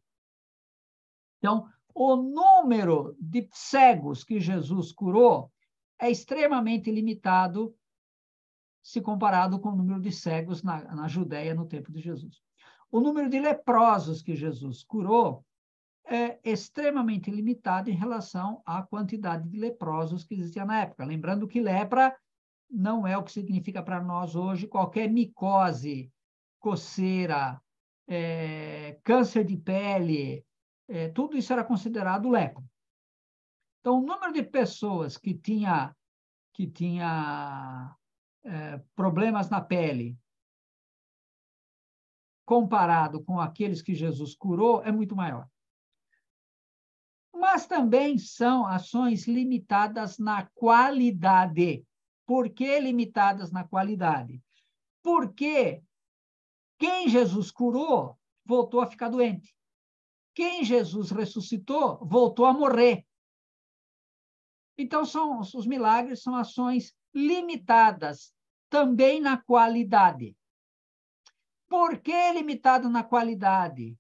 Então, o número de cegos que Jesus curou é extremamente limitado se comparado com o número de cegos na, na Judéia no tempo de Jesus. O número de leprosos que Jesus curou é extremamente limitado em relação à quantidade de leprosos que existia na época. Lembrando que lepra não é o que significa para nós hoje qualquer micose, coceira, é, câncer de pele, é, tudo isso era considerado lepra. Então, o número de pessoas que tinha, que tinha é, problemas na pele comparado com aqueles que Jesus curou é muito maior. Mas também são ações limitadas na qualidade. Por que limitadas na qualidade? Porque quem Jesus curou voltou a ficar doente. Quem Jesus ressuscitou voltou a morrer. Então, são, os milagres são ações limitadas, também na qualidade. Por que limitado na qualidade?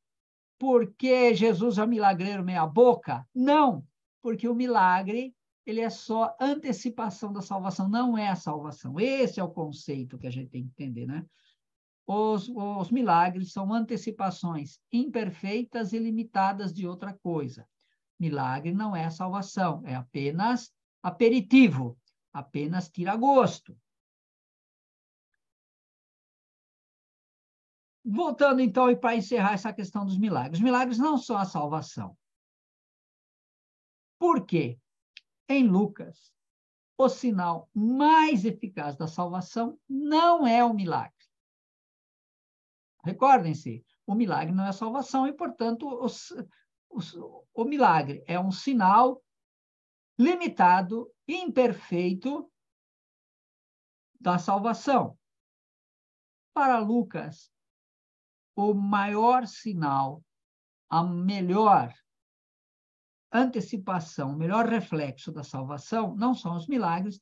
Porque Jesus é um milagreiro meia-boca? Não, porque o milagre ele é só antecipação da salvação, não é a salvação. Esse é o conceito que a gente tem que entender, né? Os, os milagres são antecipações imperfeitas e limitadas de outra coisa. Milagre não é salvação, é apenas aperitivo, apenas tira gosto. Voltando então e para encerrar essa questão dos milagres. milagres não são a salvação. Por quê? Em Lucas, o sinal mais eficaz da salvação não é o milagre. Recordem-se, o milagre não é salvação e, portanto, os, os, o milagre é um sinal limitado, imperfeito da salvação. Para Lucas, o maior sinal, a melhor antecipação, o melhor reflexo da salvação não são os milagres,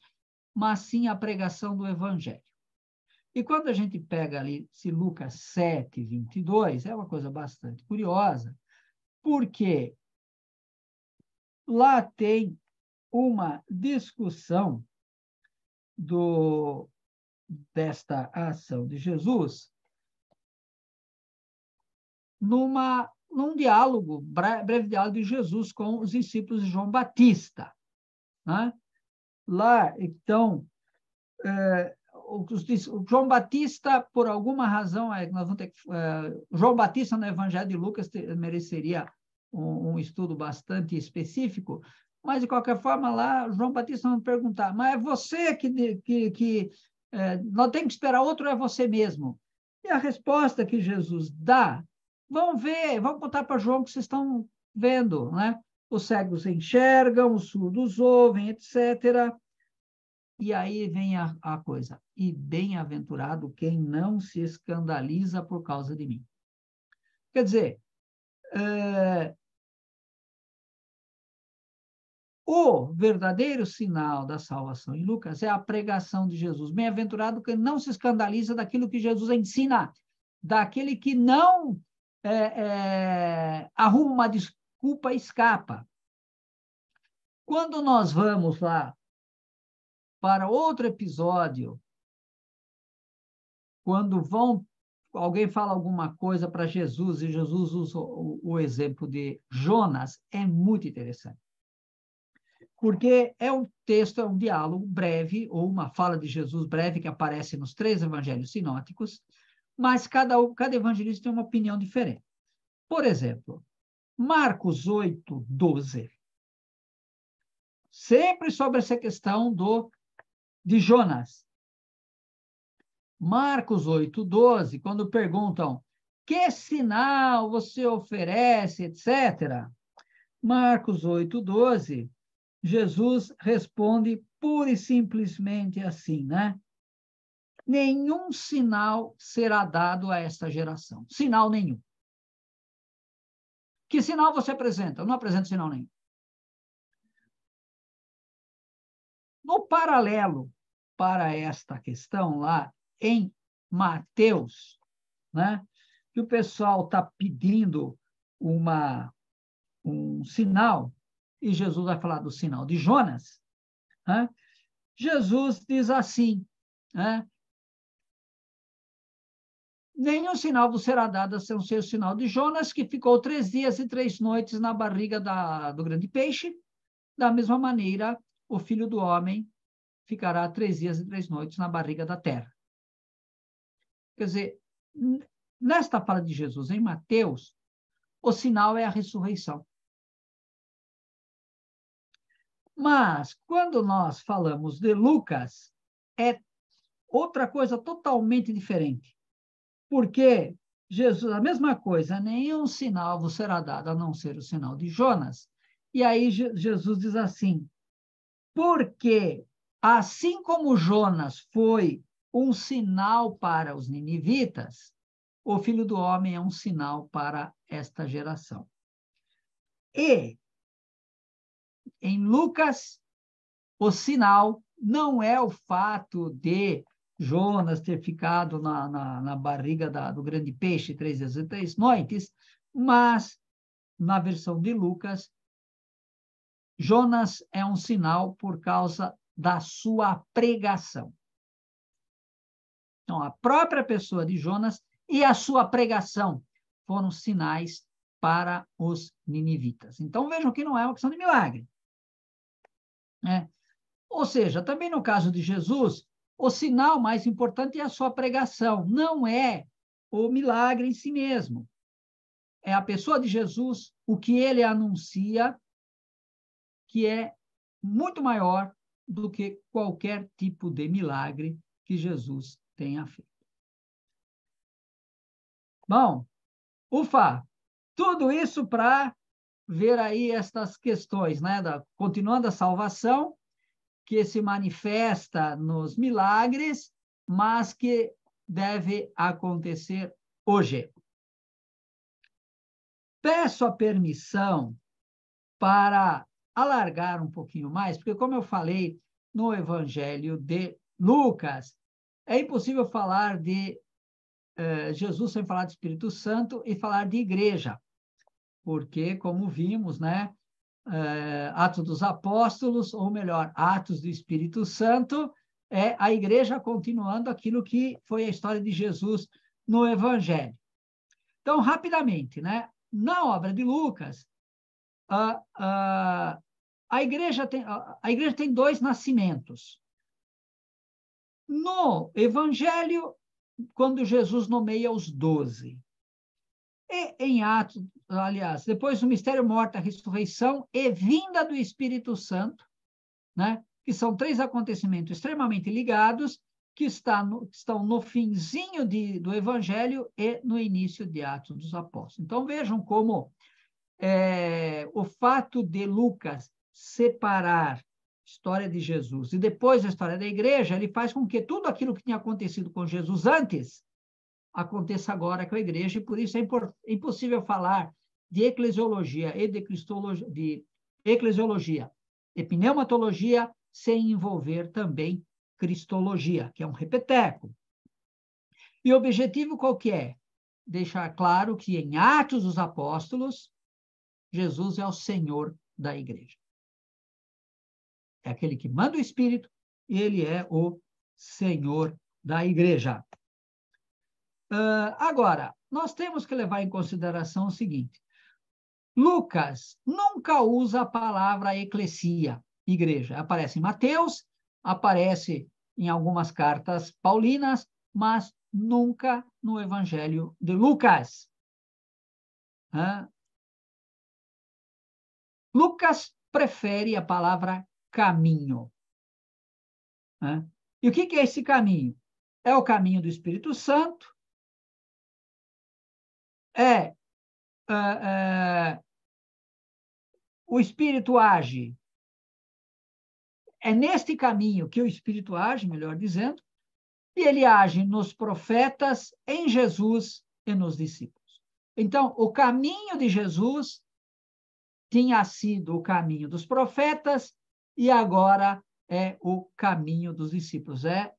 mas sim a pregação do evangelho. E quando a gente pega ali se Lucas 7, 22, é uma coisa bastante curiosa, porque lá tem uma discussão do, desta ação de Jesus numa, num diálogo, breve diálogo de Jesus com os discípulos de João Batista. Né? Lá, então, é, o, João Batista, por alguma razão, é, nós vamos ter que, é, João Batista no Evangelho de Lucas te, mereceria um, um, estudo bastante específico, mas de qualquer forma lá João Batista vai perguntar, mas é você que que, que é, nós temos que esperar outro é você mesmo? E a resposta que Jesus dá, vão ver, vão contar para João que vocês estão vendo, né? Os cegos enxergam, os surdos ouvem, etc. E aí vem a, a coisa, e bem-aventurado quem não se escandaliza por causa de mim. Quer dizer, é, o verdadeiro sinal da salvação em Lucas é a pregação de Jesus. Bem-aventurado quem não se escandaliza daquilo que Jesus ensina, daquele que não é, é, arruma uma desculpa e escapa. Quando nós vamos lá para outro episódio, quando vão alguém fala alguma coisa para Jesus e Jesus usa o, o, exemplo de Jonas, é muito interessante. Porque é um texto, é um diálogo breve, ou uma fala de Jesus breve que aparece nos três evangelhos sinóticos, mas cada, cada evangelista tem uma opinião diferente. Por exemplo, Marcos 8, 12. Sempre sobre essa questão do de Jonas. Marcos 8, 12, quando perguntam que sinal você oferece, etc. Marcos 8, 12, Jesus responde pura e simplesmente assim, né? Nenhum sinal será dado a esta geração. Sinal nenhum. Que sinal você apresenta? Eu não apresento sinal nenhum. No paralelo para esta questão lá em Mateus, né? Que o pessoal está pedindo uma um sinal e Jesus vai falar do sinal de Jonas. Né? Jesus diz assim, né? Nenhum sinal vos será dado a ser o sinal de Jonas, que ficou três dias e três noites na barriga da, do grande peixe. Da mesma maneira, o filho do homem ficará três dias e três noites na barriga da terra. Quer dizer, nesta fala de Jesus em Mateus, o sinal é a ressurreição. Mas, quando nós falamos de Lucas, é outra coisa totalmente diferente. Porque Jesus, a mesma coisa, nenhum sinal vos será dado a não ser o sinal de Jonas. E aí Jesus diz assim: porque Assim como Jonas foi um sinal para os ninivitas, o filho do homem é um sinal para esta geração. E, em Lucas, o sinal não é o fato de Jonas ter ficado na, na, na barriga da, do grande peixe três dias e três noites, mas, na versão de Lucas, Jonas é um sinal por causa da sua pregação. Então, a própria pessoa de Jonas e a sua pregação foram sinais para os ninivitas. Então, vejam que não é uma questão de milagre. Né? Ou seja, também no caso de Jesus, o sinal mais importante é a sua pregação, não é o milagre em si mesmo. É a pessoa de Jesus, o que ele anuncia, que é muito maior do que qualquer tipo de milagre que Jesus tenha feito. Bom, ufa! Tudo isso para ver aí estas questões, né? Da, continuando a salvação, que se manifesta nos milagres, mas que deve acontecer hoje. Peço a permissão para alargar um pouquinho mais, porque, como eu falei no Evangelho de Lucas, é impossível falar de eh, Jesus sem falar do Espírito Santo e falar de igreja, porque, como vimos, né? Eh, Atos dos Apóstolos, ou melhor, Atos do Espírito Santo, é a igreja continuando aquilo que foi a história de Jesus no Evangelho. Então, rapidamente, né? na obra de Lucas, uh, a igreja tem, a, a igreja tem dois nascimentos. No Evangelho, quando Jesus nomeia os doze, e em Atos, aliás, depois do mistério morte, a ressurreição e vinda do Espírito Santo, né? que são três acontecimentos extremamente ligados, que, está no, que estão no finzinho de, do Evangelho e no início de Atos dos Apóstolos. Então, vejam como é, o fato de Lucas separar história de Jesus e depois a história da igreja, ele faz com que tudo aquilo que tinha acontecido com Jesus antes aconteça agora com a igreja, e por isso é, é impossível falar de eclesiologia e de cristologia, de eclesiologia e pneumatologia sem envolver também cristologia, que é um repeteco. E o objetivo qual que é? Deixar claro que em Atos dos Apóstolos, Jesus é o Senhor da igreja é aquele que manda o Espírito e ele é o Senhor da igreja. Uh, agora, nós temos que levar em consideração o seguinte: Lucas nunca usa a palavra eclesia, igreja. Aparece em Mateus, aparece em algumas cartas paulinas, mas nunca no Evangelho de Lucas. Lucas prefere a palavra caminho. Né? E o que, que é esse caminho? É o caminho do Espírito Santo, é, é, é o Espírito age. É neste caminho que o Espírito age, melhor dizendo, e ele age nos profetas, em Jesus e nos discípulos. Então, o caminho de Jesus tinha sido o caminho dos profetas, e agora é o caminho dos discípulos. É,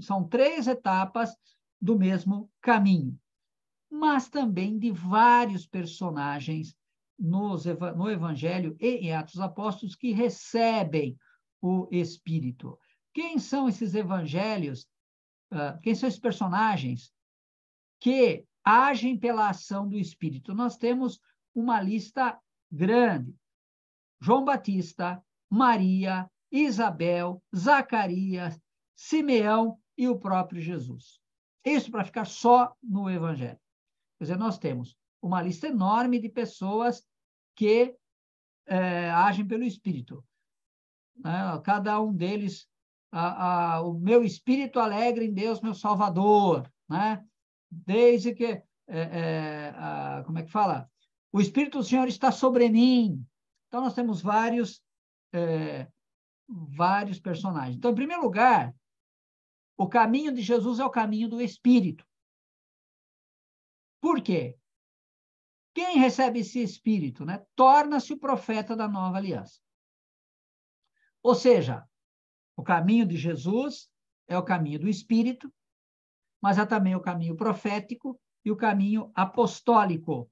são três etapas do mesmo caminho, mas também de vários personagens nos, no Evangelho e em Atos dos Apóstolos que recebem o Espírito. Quem são esses evangelhos? Ah, quem são esses personagens que agem pela ação do Espírito? Nós temos uma lista grande: João Batista, Maria, Isabel, Zacarias, Simeão e o próprio Jesus. Isso para ficar só no Evangelho. Quer dizer, nós temos uma lista enorme de pessoas que é, agem pelo Espírito. Né? Cada um deles, a, a, o meu Espírito alegra em Deus, meu Salvador. Né? Desde que, é, é, a, como é que fala? O Espírito do Senhor está sobre mim. Então, nós temos vários é, vários personagens. Então, em primeiro lugar, o caminho de Jesus é o caminho do Espírito. Por quê? Quem recebe esse Espírito né, torna-se o profeta da nova aliança. Ou seja, o caminho de Jesus é o caminho do Espírito, mas há também o caminho profético e o caminho apostólico.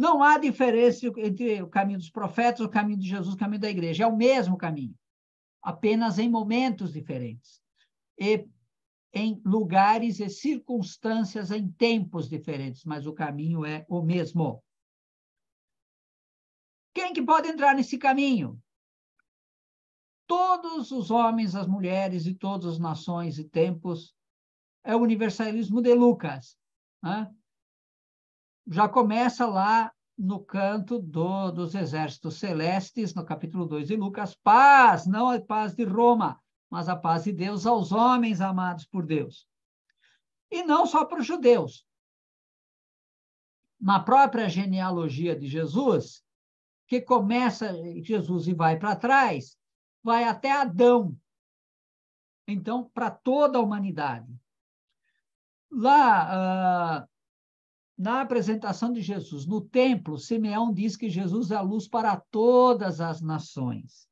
Não há diferença entre o caminho dos profetas, o caminho de Jesus, o caminho da igreja. É o mesmo caminho, apenas em momentos diferentes. E em lugares e circunstâncias, em tempos diferentes, mas o caminho é o mesmo. Quem que pode entrar nesse caminho? Todos os homens, as mulheres e todas as nações e tempos. É o universalismo de Lucas. Né? já começa lá no canto do, dos exércitos celestes, no capítulo 2 de Lucas, paz, não a paz de Roma, mas a paz de Deus aos homens amados por Deus. E não só para os judeus. Na própria genealogia de Jesus, que começa Jesus e vai para trás, vai até Adão. Então, para toda a humanidade. Lá, ah, na apresentação de Jesus no templo, Simeão diz que Jesus é a luz para todas as nações.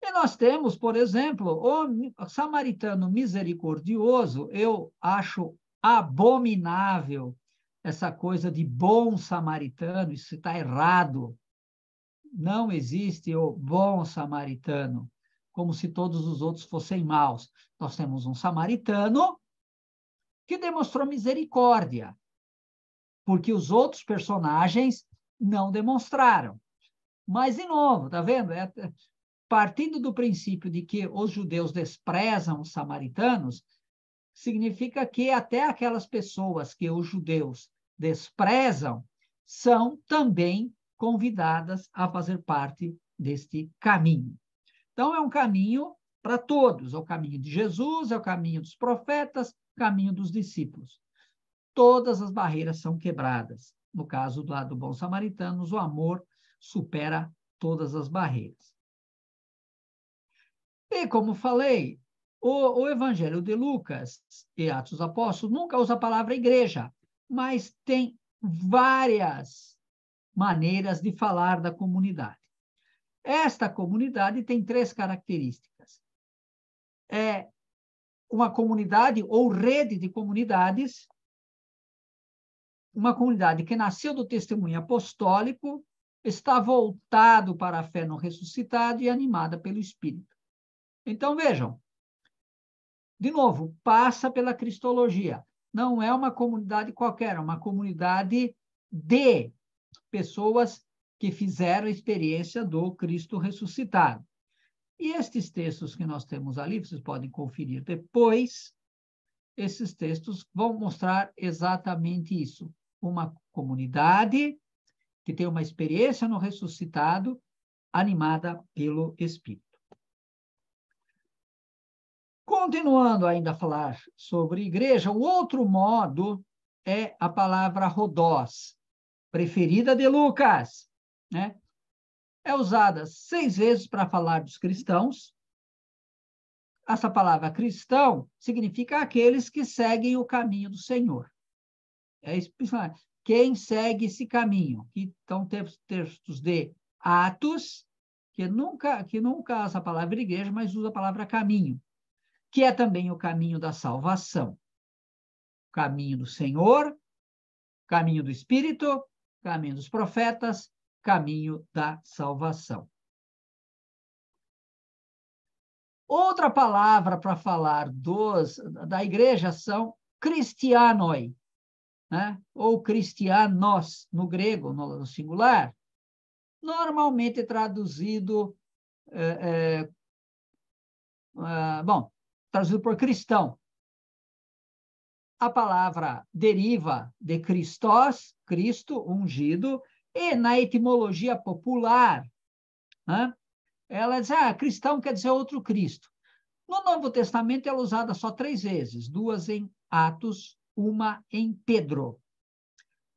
E nós temos, por exemplo, o samaritano misericordioso, eu acho abominável essa coisa de bom samaritano, isso está errado. Não existe o bom samaritano, como se todos os outros fossem maus. Nós temos um samaritano que demonstrou misericórdia porque os outros personagens não demonstraram. Mas, de novo, tá vendo? É, é, partindo do princípio de que os judeus desprezam os samaritanos, significa que até aquelas pessoas que os judeus desprezam são também convidadas a fazer parte deste caminho. Então, é um caminho para todos: é o caminho de Jesus, é o caminho dos profetas, caminho dos discípulos todas as barreiras são quebradas. No caso lado do Bom Samaritanos, o amor supera todas as barreiras. E, como falei, o, o Evangelho de Lucas e Atos dos Apóstolos nunca usa a palavra igreja, mas tem várias maneiras de falar da comunidade. Esta comunidade tem três características. É uma comunidade ou rede de comunidades uma comunidade que nasceu do testemunho apostólico, está voltado para a fé no ressuscitado e animada pelo Espírito. Então, vejam, de novo, passa pela cristologia. Não é uma comunidade qualquer, é uma comunidade de pessoas que fizeram a experiência do Cristo ressuscitado. E estes textos que nós temos ali, vocês podem conferir depois, esses textos vão mostrar exatamente isso uma comunidade que tem uma experiência no ressuscitado animada pelo Espírito. Continuando ainda a falar sobre igreja, o outro modo é a palavra rodós, preferida de Lucas, né? É usada seis vezes para falar dos cristãos. Essa palavra cristão significa aqueles que seguem o caminho do Senhor. É isso, quem segue esse caminho? Então, temos textos de Atos, que nunca, que nunca usa a palavra igreja, mas usa a palavra caminho, que é também o caminho da salvação. Caminho do Senhor, caminho do Espírito, caminho dos profetas, caminho da salvação. Outra palavra para falar dos, da igreja são cristianoi, né? ou cristianos no grego, no singular, normalmente traduzido, é, é, é, bom, traduzido por cristão. A palavra deriva de Christos, Cristo, ungido, e na etimologia popular, né? ela diz, ah, cristão quer dizer outro Cristo. No Novo Testamento ela é usada só três vezes, duas em Atos uma em Pedro.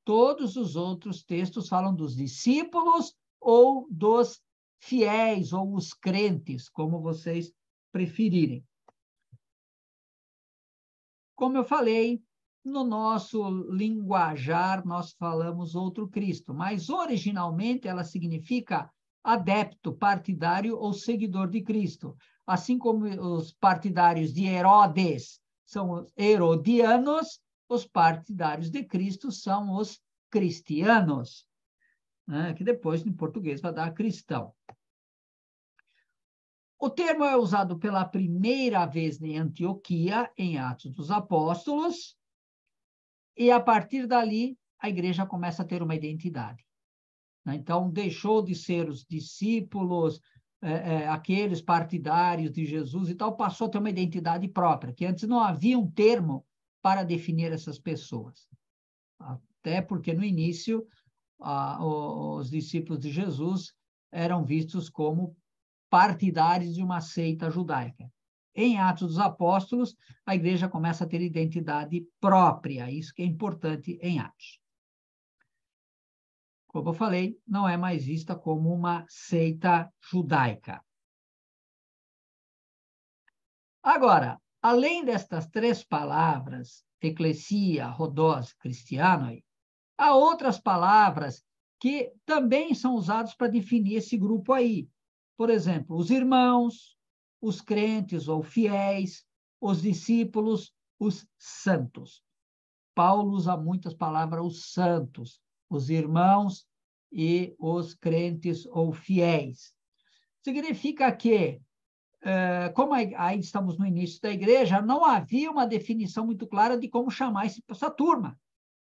Todos os outros textos falam dos discípulos ou dos fiéis ou os crentes, como vocês preferirem. Como eu falei, no nosso linguajar nós falamos outro Cristo, mas originalmente ela significa adepto, partidário ou seguidor de Cristo. Assim como os partidários de Herodes são herodianos, os partidários de Cristo são os cristianos, né? que depois em português vai dar cristão. O termo é usado pela primeira vez em Antioquia, em Atos dos Apóstolos, e a partir dali a igreja começa a ter uma identidade. Né. Então, deixou de ser os discípulos, é, é, aqueles partidários de Jesus e tal, passou a ter uma identidade própria, que antes não havia um termo para definir essas pessoas. Até porque no início a, os discípulos de Jesus eram vistos como partidários de uma seita judaica. Em Atos dos Apóstolos, a igreja começa a ter identidade própria, isso que é importante em Atos. Como eu falei, não é mais vista como uma seita judaica. Agora, Além destas três palavras, eclesia, rodós, cristianoi, há outras palavras que também são usadas para definir esse grupo aí. Por exemplo, os irmãos, os crentes ou fiéis, os discípulos, os santos. Paulo usa muitas palavras, os santos, os irmãos e os crentes ou fiéis. Significa que eh, como ainda estamos no início da igreja, não havia uma definição muito clara de como chamar essa turma.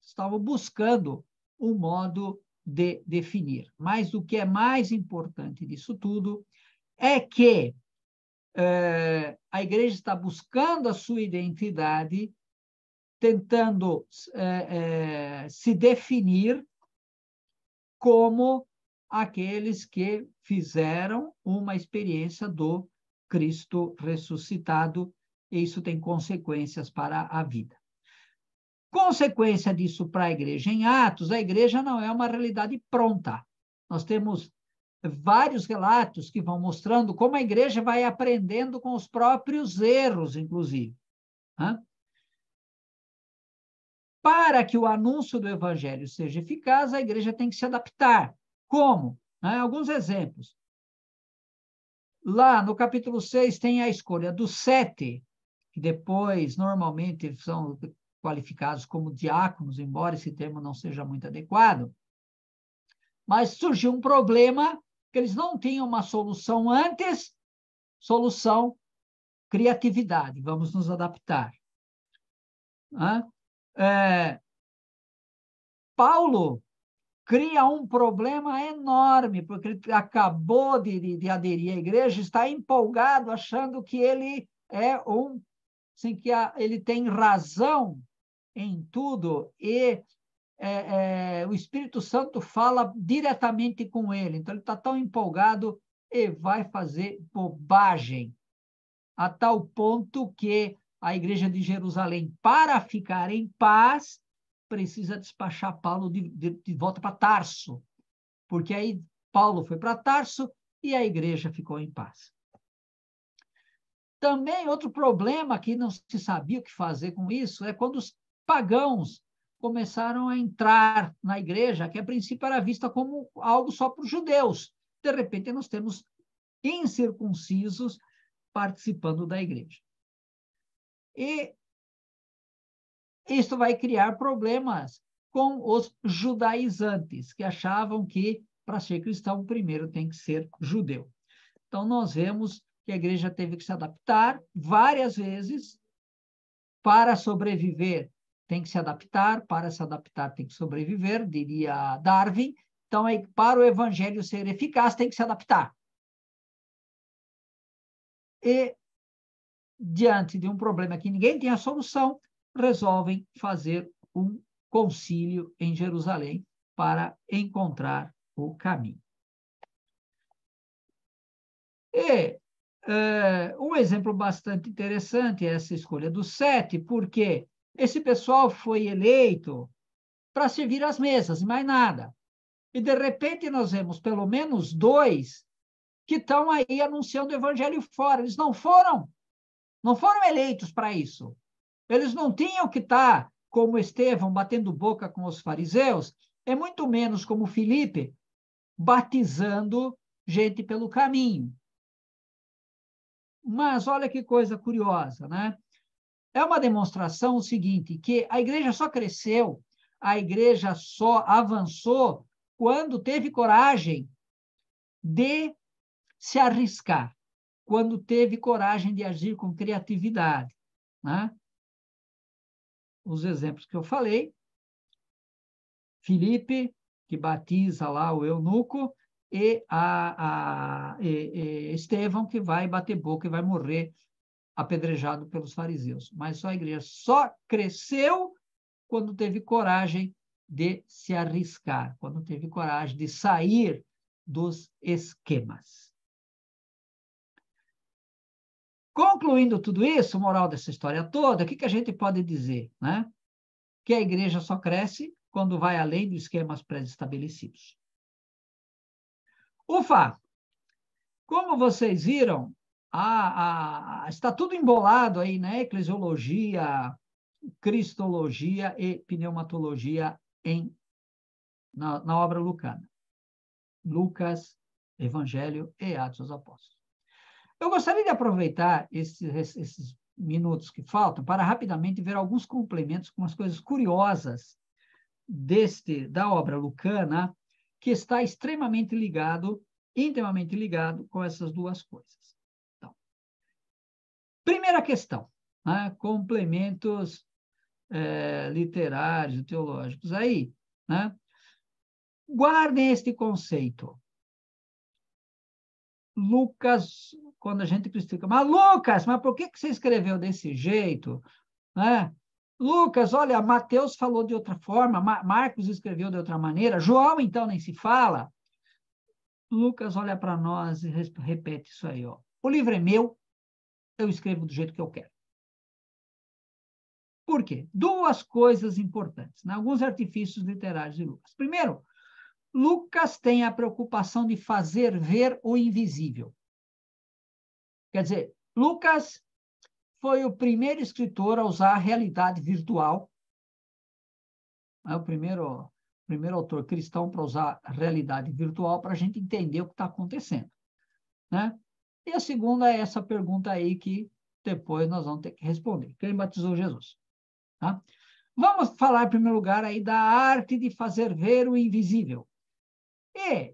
Estavam buscando um modo de definir. Mas o que é mais importante disso tudo é que é, a igreja está buscando a sua identidade, tentando é, é, se definir como aqueles que fizeram uma experiência do Cristo ressuscitado, e isso tem consequências para a vida. Consequência disso para a igreja. Em Atos, a igreja não é uma realidade pronta. Nós temos vários relatos que vão mostrando como a igreja vai aprendendo com os próprios erros, inclusive. Para que o anúncio do evangelho seja eficaz, a igreja tem que se adaptar. Como? Alguns exemplos. Lá no capítulo 6 tem a escolha dos sete, que depois normalmente são qualificados como diáconos, embora esse termo não seja muito adequado. Mas surgiu um problema que eles não tinham uma solução antes, solução criatividade, vamos nos adaptar. É, Paulo cria um problema enorme, porque ele acabou de, de, de aderir à igreja, está empolgado, achando que ele é um, assim, que a, ele tem razão em tudo e é, é, o Espírito Santo fala diretamente com ele. Então, ele está tão empolgado e vai fazer bobagem, a tal ponto que a igreja de Jerusalém, para ficar em paz, precisa despachar Paulo de, de, de volta para Tarso, porque aí Paulo foi para Tarso e a igreja ficou em paz. Também outro problema que não se sabia o que fazer com isso é quando os pagãos começaram a entrar na igreja, que a princípio era vista como algo só para os judeus. De repente, nós temos incircuncisos participando da igreja. E isso vai criar problemas com os judaizantes, que achavam que para ser cristão primeiro tem que ser judeu. Então, nós vemos que a igreja teve que se adaptar várias vezes para sobreviver. Tem que se adaptar, para se adaptar tem que sobreviver, diria Darwin. Então, para o evangelho ser eficaz, tem que se adaptar. E, diante de um problema que ninguém tem a solução, resolvem fazer um concílio em Jerusalém para encontrar o caminho. E uh, um exemplo bastante interessante é essa escolha dos sete, porque esse pessoal foi eleito para servir as mesas, mais nada. E, de repente, nós vemos pelo menos dois que estão aí anunciando o evangelho fora. Eles não foram, não foram eleitos para isso. Eles não tinham que estar, como Estevão, batendo boca com os fariseus, é muito menos como Felipe, batizando gente pelo caminho. Mas olha que coisa curiosa, né? É uma demonstração o seguinte, que a igreja só cresceu, a igreja só avançou quando teve coragem de se arriscar, quando teve coragem de agir com criatividade. Né? os exemplos que eu falei. Felipe que batiza lá o eunuco, e, a, a e, e Estevão, que vai bater boca e vai morrer apedrejado pelos fariseus. Mas só a igreja só cresceu quando teve coragem de se arriscar, quando teve coragem de sair dos esquemas. Concluindo tudo isso, moral dessa história toda, o que, que a gente pode dizer? Né? Que a igreja só cresce quando vai além dos esquemas pré-estabelecidos. Ufa! Como vocês viram, a, a, está tudo embolado aí, né? Eclesiologia, cristologia e pneumatologia em, na, na obra lucana. Lucas, Evangelho e Atos dos Apóstolos. Eu gostaria de aproveitar esses, esses minutos que faltam para rapidamente ver alguns complementos com as coisas curiosas deste da obra Lucana, que está extremamente ligado, intimamente ligado com essas duas coisas. Então, primeira questão, né? complementos é, literários, teológicos aí, né? Guardem este conceito. Lucas quando a gente critica, mas Lucas, mas por que, que você escreveu desse jeito? Né? Lucas, olha, Mateus falou de outra forma, Mar Marcos escreveu de outra maneira, João então nem se fala. Lucas olha para nós e repete isso aí, ó. O livro é meu, eu escrevo do jeito que eu quero. Por quê? Duas coisas importantes, né? alguns artifícios literários de Lucas. Primeiro, Lucas tem a preocupação de fazer ver o invisível. Quer dizer, Lucas foi o primeiro escritor a usar a realidade virtual. É o primeiro, primeiro autor cristão para usar a realidade virtual para a gente entender o que está acontecendo. Né? E a segunda é essa pergunta aí que depois nós vamos ter que responder. Quem batizou Jesus? Tá? Vamos falar, em primeiro lugar, aí da arte de fazer ver o invisível. E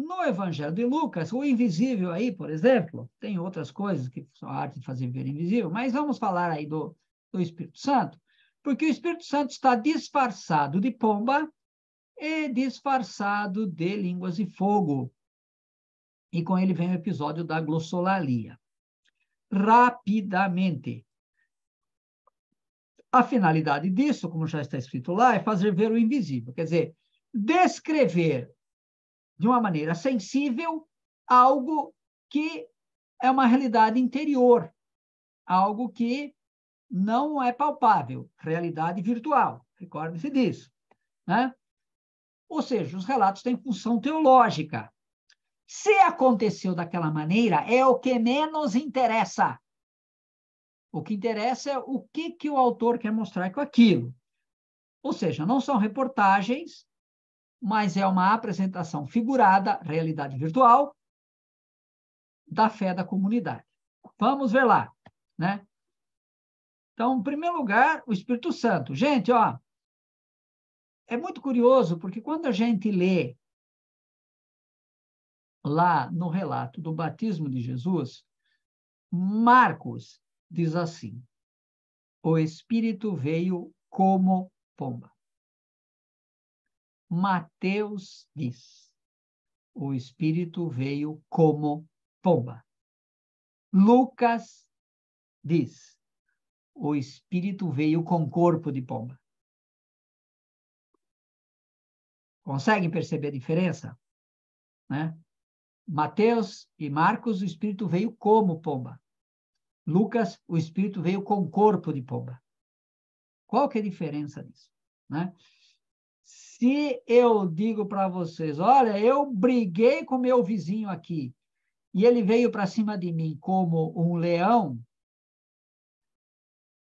no Evangelho de Lucas, o invisível aí, por exemplo, tem outras coisas que são a arte de fazer ver invisível, mas vamos falar aí do, do Espírito Santo, porque o Espírito Santo está disfarçado de pomba e disfarçado de línguas de fogo. E com ele vem o episódio da glossolalia. Rapidamente. A finalidade disso, como já está escrito lá, é fazer ver o invisível, quer dizer, descrever de uma maneira sensível, algo que é uma realidade interior, algo que não é palpável, realidade virtual. Recorde-se disso. Né? Ou seja, os relatos têm função teológica. Se aconteceu daquela maneira, é o que menos interessa. O que interessa é o que, que o autor quer mostrar com aquilo. Ou seja, não são reportagens, mas é uma apresentação figurada, realidade virtual, da fé da comunidade. Vamos ver lá, né? Então, em primeiro lugar, o Espírito Santo. Gente, ó, é muito curioso porque quando a gente lê lá no relato do batismo de Jesus, Marcos diz assim: O Espírito veio como pomba. Mateus diz: o Espírito veio como pomba. Lucas diz: o Espírito veio com corpo de pomba. Conseguem perceber a diferença? Né? Mateus e Marcos, o Espírito veio como pomba. Lucas, o Espírito veio com corpo de pomba. Qual que é a diferença disso? Né? Se eu digo para vocês, olha, eu briguei com meu vizinho aqui e ele veio para cima de mim como um leão,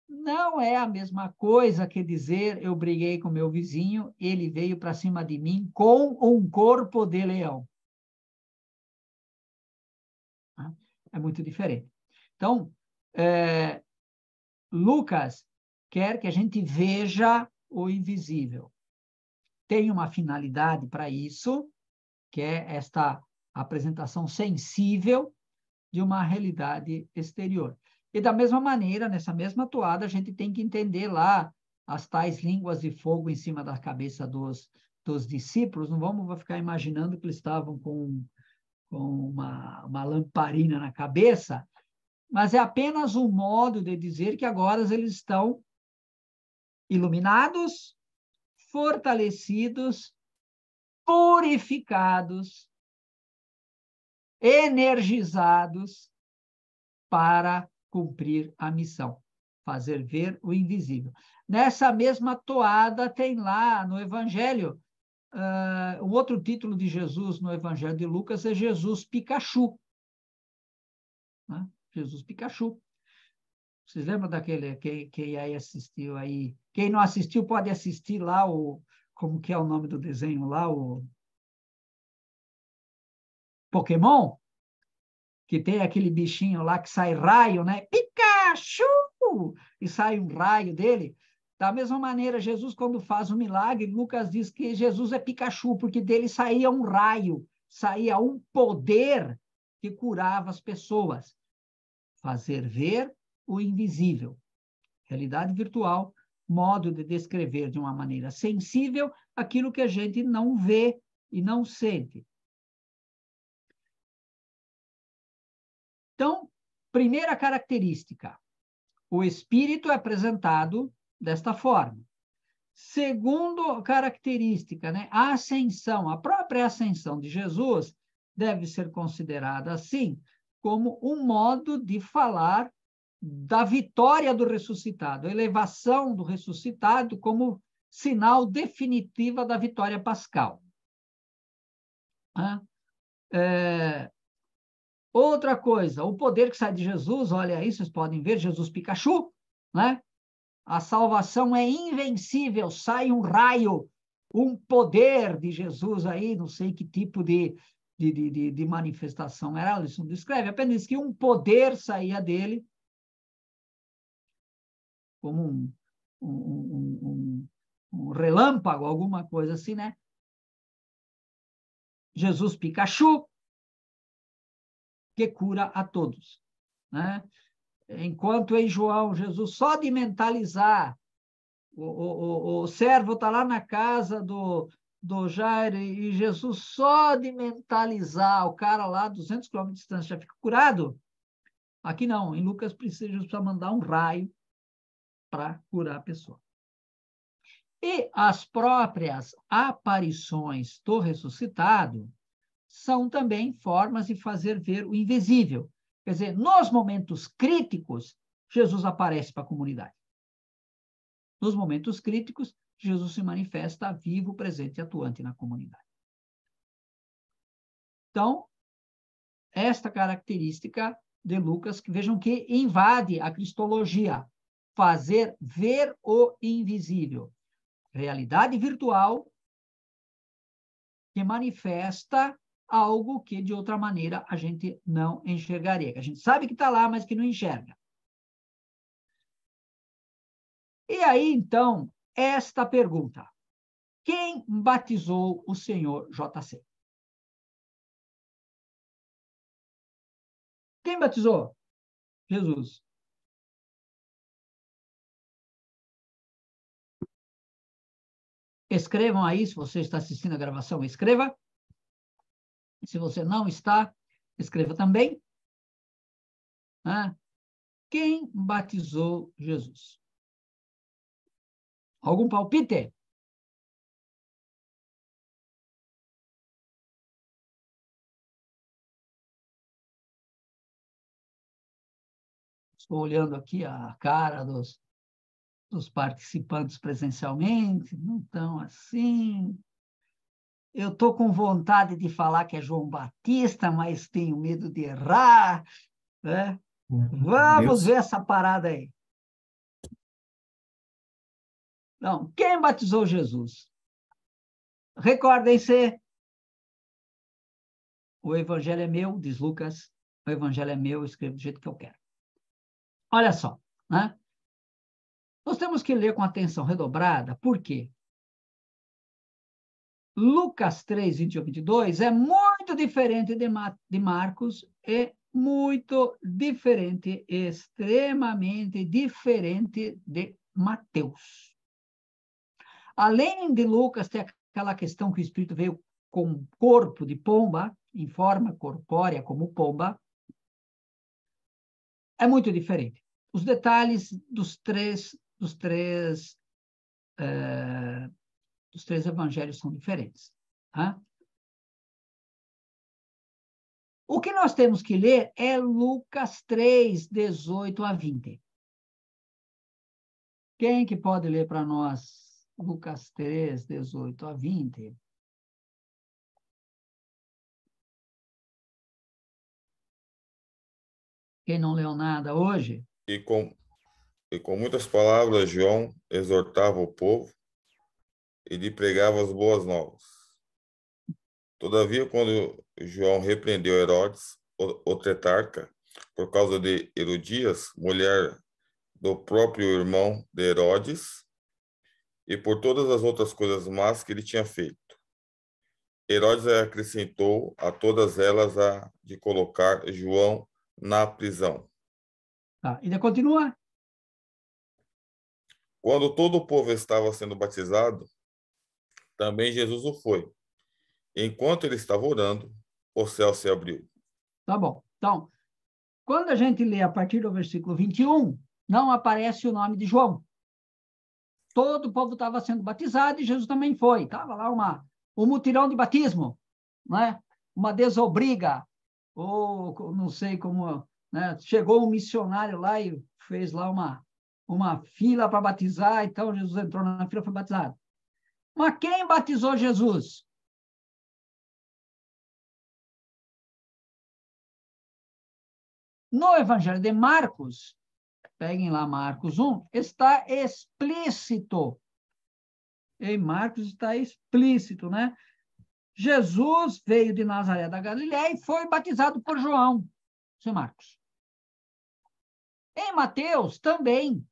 não é a mesma coisa que dizer eu briguei com meu vizinho, ele veio para cima de mim com um corpo de leão. Tá? É muito diferente. Então, é, Lucas quer que a gente veja o invisível tem uma finalidade para isso, que é esta apresentação sensível de uma realidade exterior. E da mesma maneira, nessa mesma toada, a gente tem que entender lá as tais línguas de fogo em cima da cabeça dos, dos discípulos. Não vamos ficar imaginando que eles estavam com, com uma, uma lamparina na cabeça, mas é apenas um modo de dizer que agora eles estão iluminados fortalecidos, purificados, energizados para cumprir a missão, fazer ver o invisível. Nessa mesma toada tem lá no Evangelho, uh, outro título de Jesus no Evangelho de Lucas é Jesus Pikachu. Né? Jesus Pikachu. Vocês lembram daquele, quem, quem aí assistiu aí? Quem não assistiu pode assistir lá o, como que é o nome do desenho lá, o Pokémon? Que tem aquele bichinho lá que sai raio, né? Pikachu! E sai um raio dele. Da mesma maneira, Jesus, quando faz o milagre, Lucas diz que Jesus é Pikachu, porque dele saía um raio, saía um poder que curava as pessoas. Fazer ver, o invisível. Realidade virtual, modo de descrever de uma maneira sensível aquilo que a gente não vê e não sente. Então, primeira característica, o espírito é apresentado desta forma. Segundo característica, né, a ascensão, a própria ascensão de Jesus deve ser considerada assim, como um modo de falar da vitória do ressuscitado, a elevação do ressuscitado como sinal definitiva da vitória pascal. É, outra coisa, o poder que sai de Jesus, olha aí, vocês podem ver Jesus Pikachu, né? A salvação é invencível, sai um raio, um poder de Jesus aí, não sei que tipo de, de, de, de manifestação era, Alisson descreve, apenas que um poder saía dele, como um, um, um, um relâmpago, alguma coisa assim, né? Jesus Pikachu, que cura a todos. Né? Enquanto em João, Jesus só de mentalizar, o, o, o, o servo está lá na casa do, do Jair e Jesus só de mentalizar o cara lá, 200 quilômetros de distância, já fica curado. Aqui não, em Lucas precisa, Jesus precisa mandar um raio para curar a pessoa. E as próprias aparições do ressuscitado são também formas de fazer ver o invisível. Quer dizer, nos momentos críticos, Jesus aparece para a comunidade. Nos momentos críticos, Jesus se manifesta vivo, presente e atuante na comunidade. Então, esta característica de Lucas, que vejam que invade a cristologia fazer ver o invisível. Realidade virtual que manifesta algo que de outra maneira a gente não enxergaria. A gente sabe que está lá, mas que não enxerga. E aí, então, esta pergunta: Quem batizou o senhor JC? Quem batizou? Jesus. Escrevam aí, se você está assistindo a gravação, escreva. Se você não está, escreva também. Ah, quem batizou Jesus? Algum palpite? Estou olhando aqui a cara dos, dos participantes presencialmente, não estão assim. Eu estou com vontade de falar que é João Batista, mas tenho medo de errar. Né? Vamos ver essa parada aí. Então, quem batizou Jesus? Recordem-se. O evangelho é meu, diz Lucas. O evangelho é meu, eu escrevo do jeito que eu quero. Olha só, né? Nós temos que ler com atenção redobrada, por quê? Lucas 3, 21 22 é muito diferente de, de Marcos e muito diferente, extremamente diferente de Mateus. Além de Lucas ter aquela questão que o Espírito veio com corpo de pomba, em forma corpórea como pomba, é muito diferente. Os detalhes dos três dos três, é, eh, os três evangelhos são diferentes. Tá? O que nós temos que ler é Lucas 3, 18 a 20. Quem que pode ler para nós Lucas 3, 18 a 20? Quem não leu nada hoje? E com, e com muitas palavras, João exortava o povo e lhe pregava as boas novas. Todavia, quando João repreendeu Herodes, o tetarca, por causa de Herodias, mulher do próprio irmão de Herodes, e por todas as outras coisas más que ele tinha feito. Herodes acrescentou a todas elas a de colocar João na prisão. Ah, ainda continua? Quando todo o povo estava sendo batizado, também Jesus o foi. Enquanto ele estava orando, o céu se abriu. Tá bom. Então, quando a gente lê a partir do versículo 21, não aparece o nome de João. Todo o povo estava sendo batizado e Jesus também foi. Estava lá uma, um mutirão de batismo, né? uma desobriga, ou não sei como. Né? Chegou um missionário lá e fez lá uma, uma fila para batizar, então Jesus entrou na fila e foi batizado. Mas quem batizou Jesus? No Evangelho de Marcos, peguem lá Marcos 1, está explícito. Em Marcos está explícito, né? Jesus veio de Nazaré da Galiléia e foi batizado por João. Isso é Marcos. Em Mateus também.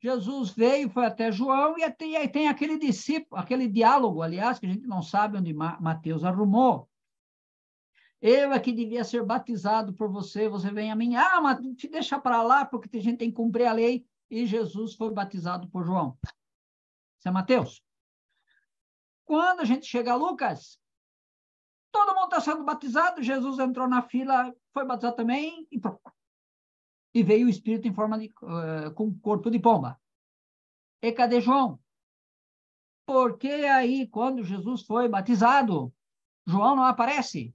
Jesus veio, foi até João, e aí tem aquele discípulo, aquele diálogo, aliás, que a gente não sabe onde Mateus arrumou. Eu é que devia ser batizado por você, você vem a mim. Ah, mas te deixa para lá, porque a gente tem que cumprir a lei. E Jesus foi batizado por João. Isso é Mateus. Quando a gente chega a Lucas, todo mundo está sendo batizado, Jesus entrou na fila, foi batizado também e pronto. E veio o espírito em forma de, uh, com corpo de pomba. E cadê João? Porque aí, quando Jesus foi batizado, João não aparece.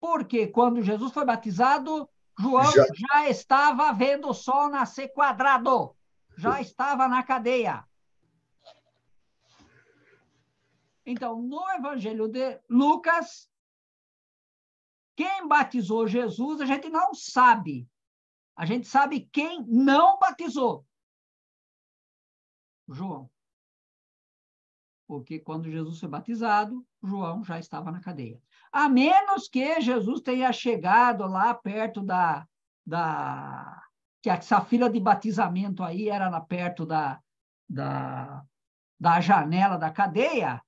Porque quando Jesus foi batizado, João já, já estava vendo o sol nascer quadrado. Já estava na cadeia. Então, no Evangelho de Lucas, quem batizou Jesus, a gente não sabe. A gente sabe quem não batizou. João. Porque quando Jesus foi batizado, João já estava na cadeia. A menos que Jesus tenha chegado lá perto da. da que essa fila de batizamento aí era lá perto da, da, da janela da cadeia,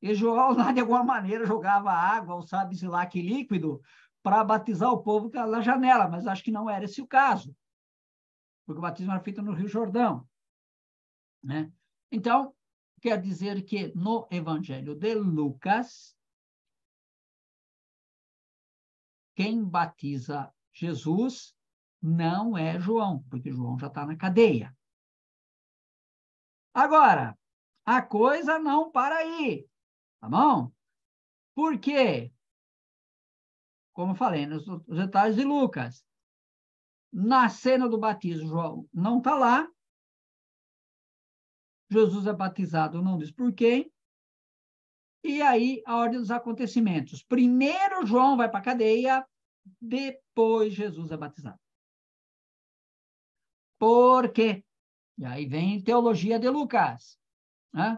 e João, de alguma maneira, jogava água, ou sabe-se lá que líquido, para batizar o povo na janela, mas acho que não era esse o caso, porque o batismo era feito no Rio Jordão. Né? Então, quer dizer que no Evangelho de Lucas, quem batiza Jesus não é João, porque João já está na cadeia. Agora, a coisa não para aí. Tá bom? Por quê? Como falei nos, nos detalhes de Lucas, na cena do batismo, João não está lá. Jesus é batizado, não diz por quem. E aí, a ordem dos acontecimentos. Primeiro João vai para a cadeia, depois Jesus é batizado. Por quê? E aí vem teologia de Lucas. Né?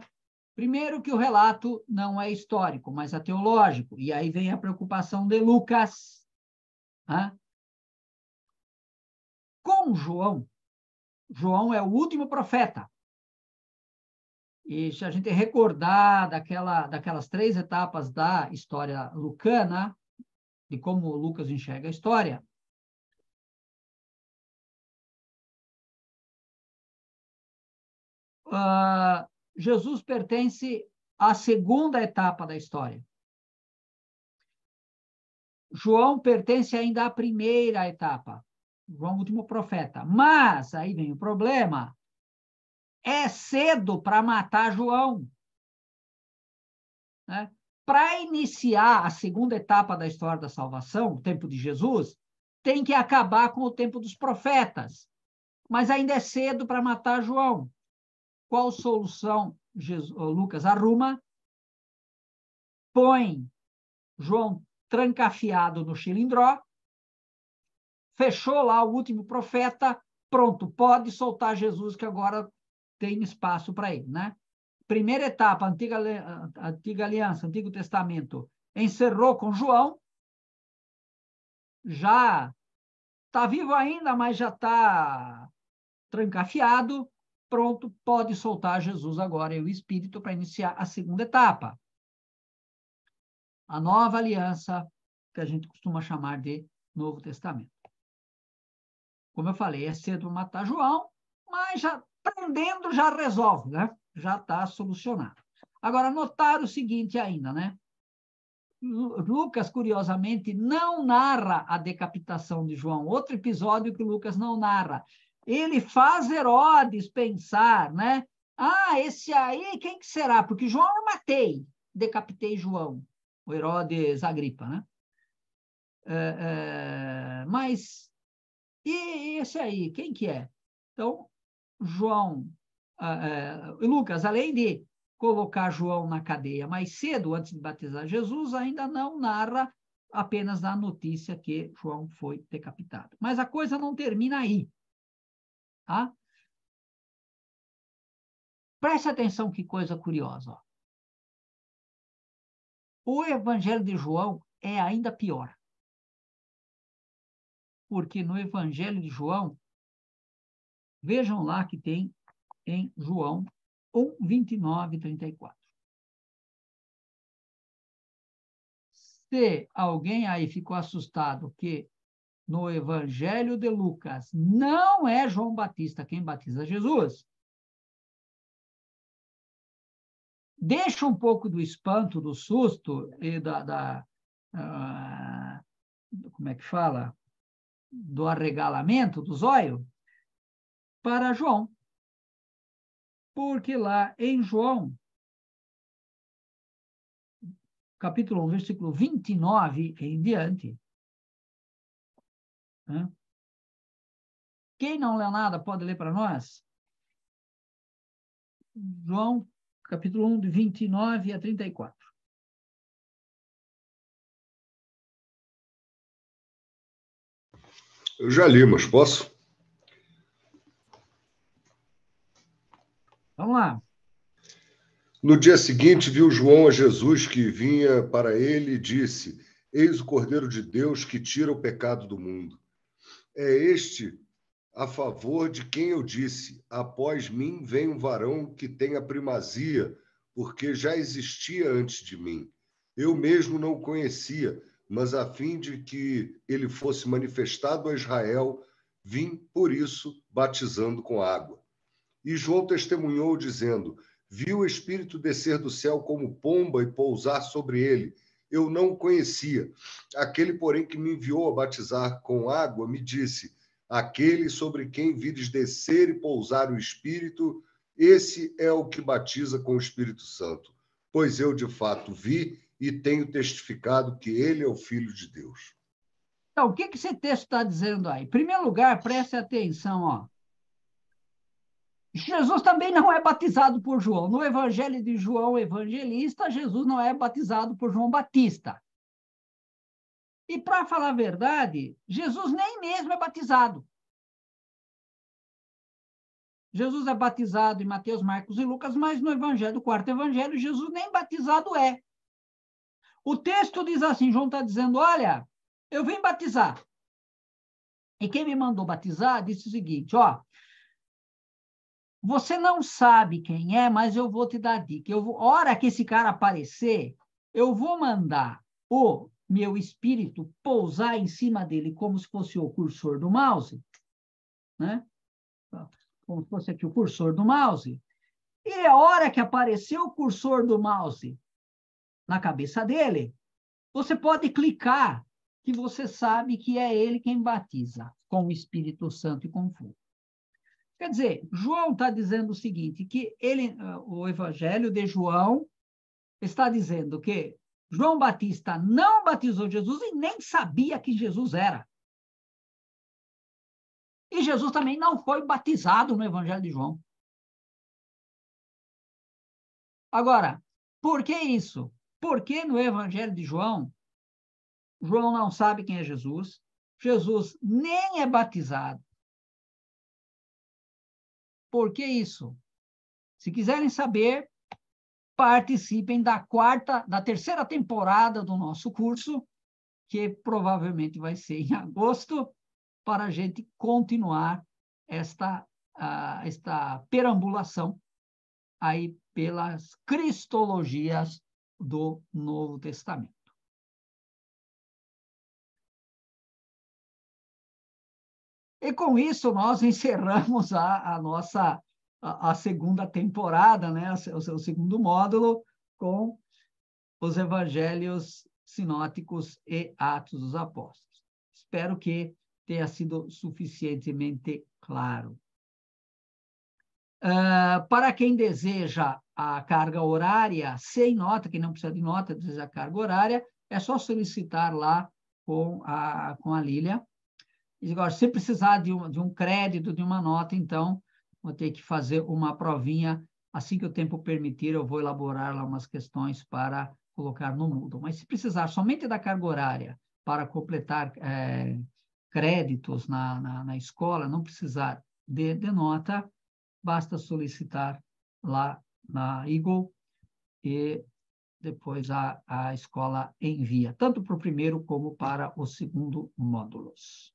Primeiro, que o relato não é histórico, mas é teológico. E aí vem a preocupação de Lucas. Né? Com João, João é o último profeta. E se a gente recordar daquela, daquelas três etapas da história lucana, de como Lucas enxerga a história, uh, Jesus pertence à segunda etapa da história. João pertence ainda à primeira etapa. João, o último profeta. Mas, aí vem o problema: é cedo para matar João. Né? Para iniciar a segunda etapa da história da salvação, o tempo de Jesus, tem que acabar com o tempo dos profetas. Mas ainda é cedo para matar João. Qual solução Jesus, Lucas arruma? Põe João trancafiado no xilindró, fechou lá o último profeta, pronto, pode soltar Jesus que agora tem espaço para ele, né? Primeira etapa, antiga, antiga aliança, Antigo Testamento, encerrou com João, já está vivo ainda, mas já está trancafiado, pronto, pode soltar Jesus agora e o Espírito para iniciar a segunda etapa. A nova aliança, que a gente costuma chamar de Novo Testamento. Como eu falei, é cedo para matar João, mas já prendendo já resolve, né? Já está solucionado. Agora, notar o seguinte ainda, né? Lucas, curiosamente, não narra a decapitação de João. Outro episódio que Lucas não narra ele faz Herodes pensar, né? Ah, esse aí, quem que será? Porque João eu matei, decapitei João, o Herodes Agripa, né? É, é, mas e esse aí, quem que é? Então, João, ah, é, Lucas, além de colocar João na cadeia mais cedo, antes de batizar Jesus, ainda não narra, apenas a notícia que João foi decapitado. Mas a coisa não termina aí. Tá? Preste atenção que coisa curiosa. O Evangelho de João é ainda pior. Porque no Evangelho de João, vejam lá que tem em João 1, 29 e 34. Se alguém aí ficou assustado que no Evangelho de Lucas, não é João Batista quem batiza Jesus. Deixa um pouco do espanto, do susto e da. da uh, como é que fala? Do arregalamento do zóio para João. Porque lá em João, capítulo 1, versículo 29 em diante, né? Quem não leu nada, pode ler para nós? João, capítulo 1, de 29 a 34. Eu já li, mas posso? Vamos lá. No dia seguinte, viu João a Jesus que vinha para ele e disse: Eis o Cordeiro de Deus que tira o pecado do mundo é este a favor de quem eu disse: Após mim vem um varão que tem a primazia, porque já existia antes de mim. Eu mesmo não o conhecia, mas a fim de que ele fosse manifestado a Israel, vim por isso batizando com água. E João testemunhou, dizendo: Viu o Espírito descer do céu como pomba e pousar sobre ele eu não conhecia. Aquele, porém, que me enviou a batizar com água, me disse: Aquele sobre quem vires descer e pousar o Espírito, esse é o que batiza com o Espírito Santo. Pois eu, de fato, vi e tenho testificado que ele é o Filho de Deus. Então, o que, que esse texto está dizendo aí? Em primeiro lugar, preste atenção, ó. Jesus também não é batizado por João. No Evangelho de João Evangelista, Jesus não é batizado por João Batista. E para falar a verdade, Jesus nem mesmo é batizado. Jesus é batizado em Mateus, Marcos e Lucas, mas no Evangelho, no quarto Evangelho, Jesus nem batizado é. O texto diz assim: João está dizendo, olha, eu vim batizar. E quem me mandou batizar disse o seguinte: ó, você não sabe quem é, mas eu vou te dar dica. Eu vou, hora que esse cara aparecer, eu vou mandar o meu espírito pousar em cima dele como se fosse o cursor do mouse, né? Como se fosse aqui o cursor do mouse. E a hora que apareceu o cursor do mouse na cabeça dele, você pode clicar que você sabe que é ele quem batiza com o Espírito Santo e com fogo. Quer dizer, João está dizendo o seguinte, que ele, ah, o Evangelho de João está dizendo que João Batista não batizou Jesus e nem sabia que Jesus era. E Jesus também não foi batizado no Evangelho de João. Agora, por que isso? Porque no Evangelho de João, João não sabe quem é Jesus, Jesus nem é batizado, por que isso? Se quiserem saber, participem da quarta, da terceira temporada do nosso curso, que provavelmente vai ser em agosto, para a gente continuar esta, uh, esta perambulação aí pelas cristologias do Novo Testamento. E com isso, nós encerramos a, a nossa a, a, segunda temporada, né? o segundo módulo, com os evangelhos sinóticos e Atos dos Apóstolos. Espero que tenha sido suficientemente claro. Uh, para quem deseja a carga horária sem nota, quem não precisa de nota, deseja a carga horária, é só solicitar lá com a, com a Lília e agora, se precisar de um, de um crédito, de uma nota, então, vou ter que fazer uma provinha. Assim que o tempo permitir, eu vou elaborar lá umas questões para colocar no Moodle. Mas se precisar somente da carga horária para completar é, créditos na, na, na, escola, não precisar de, de nota, basta solicitar lá na Eagle e depois a, a escola envia, tanto para o primeiro como para o segundo módulos.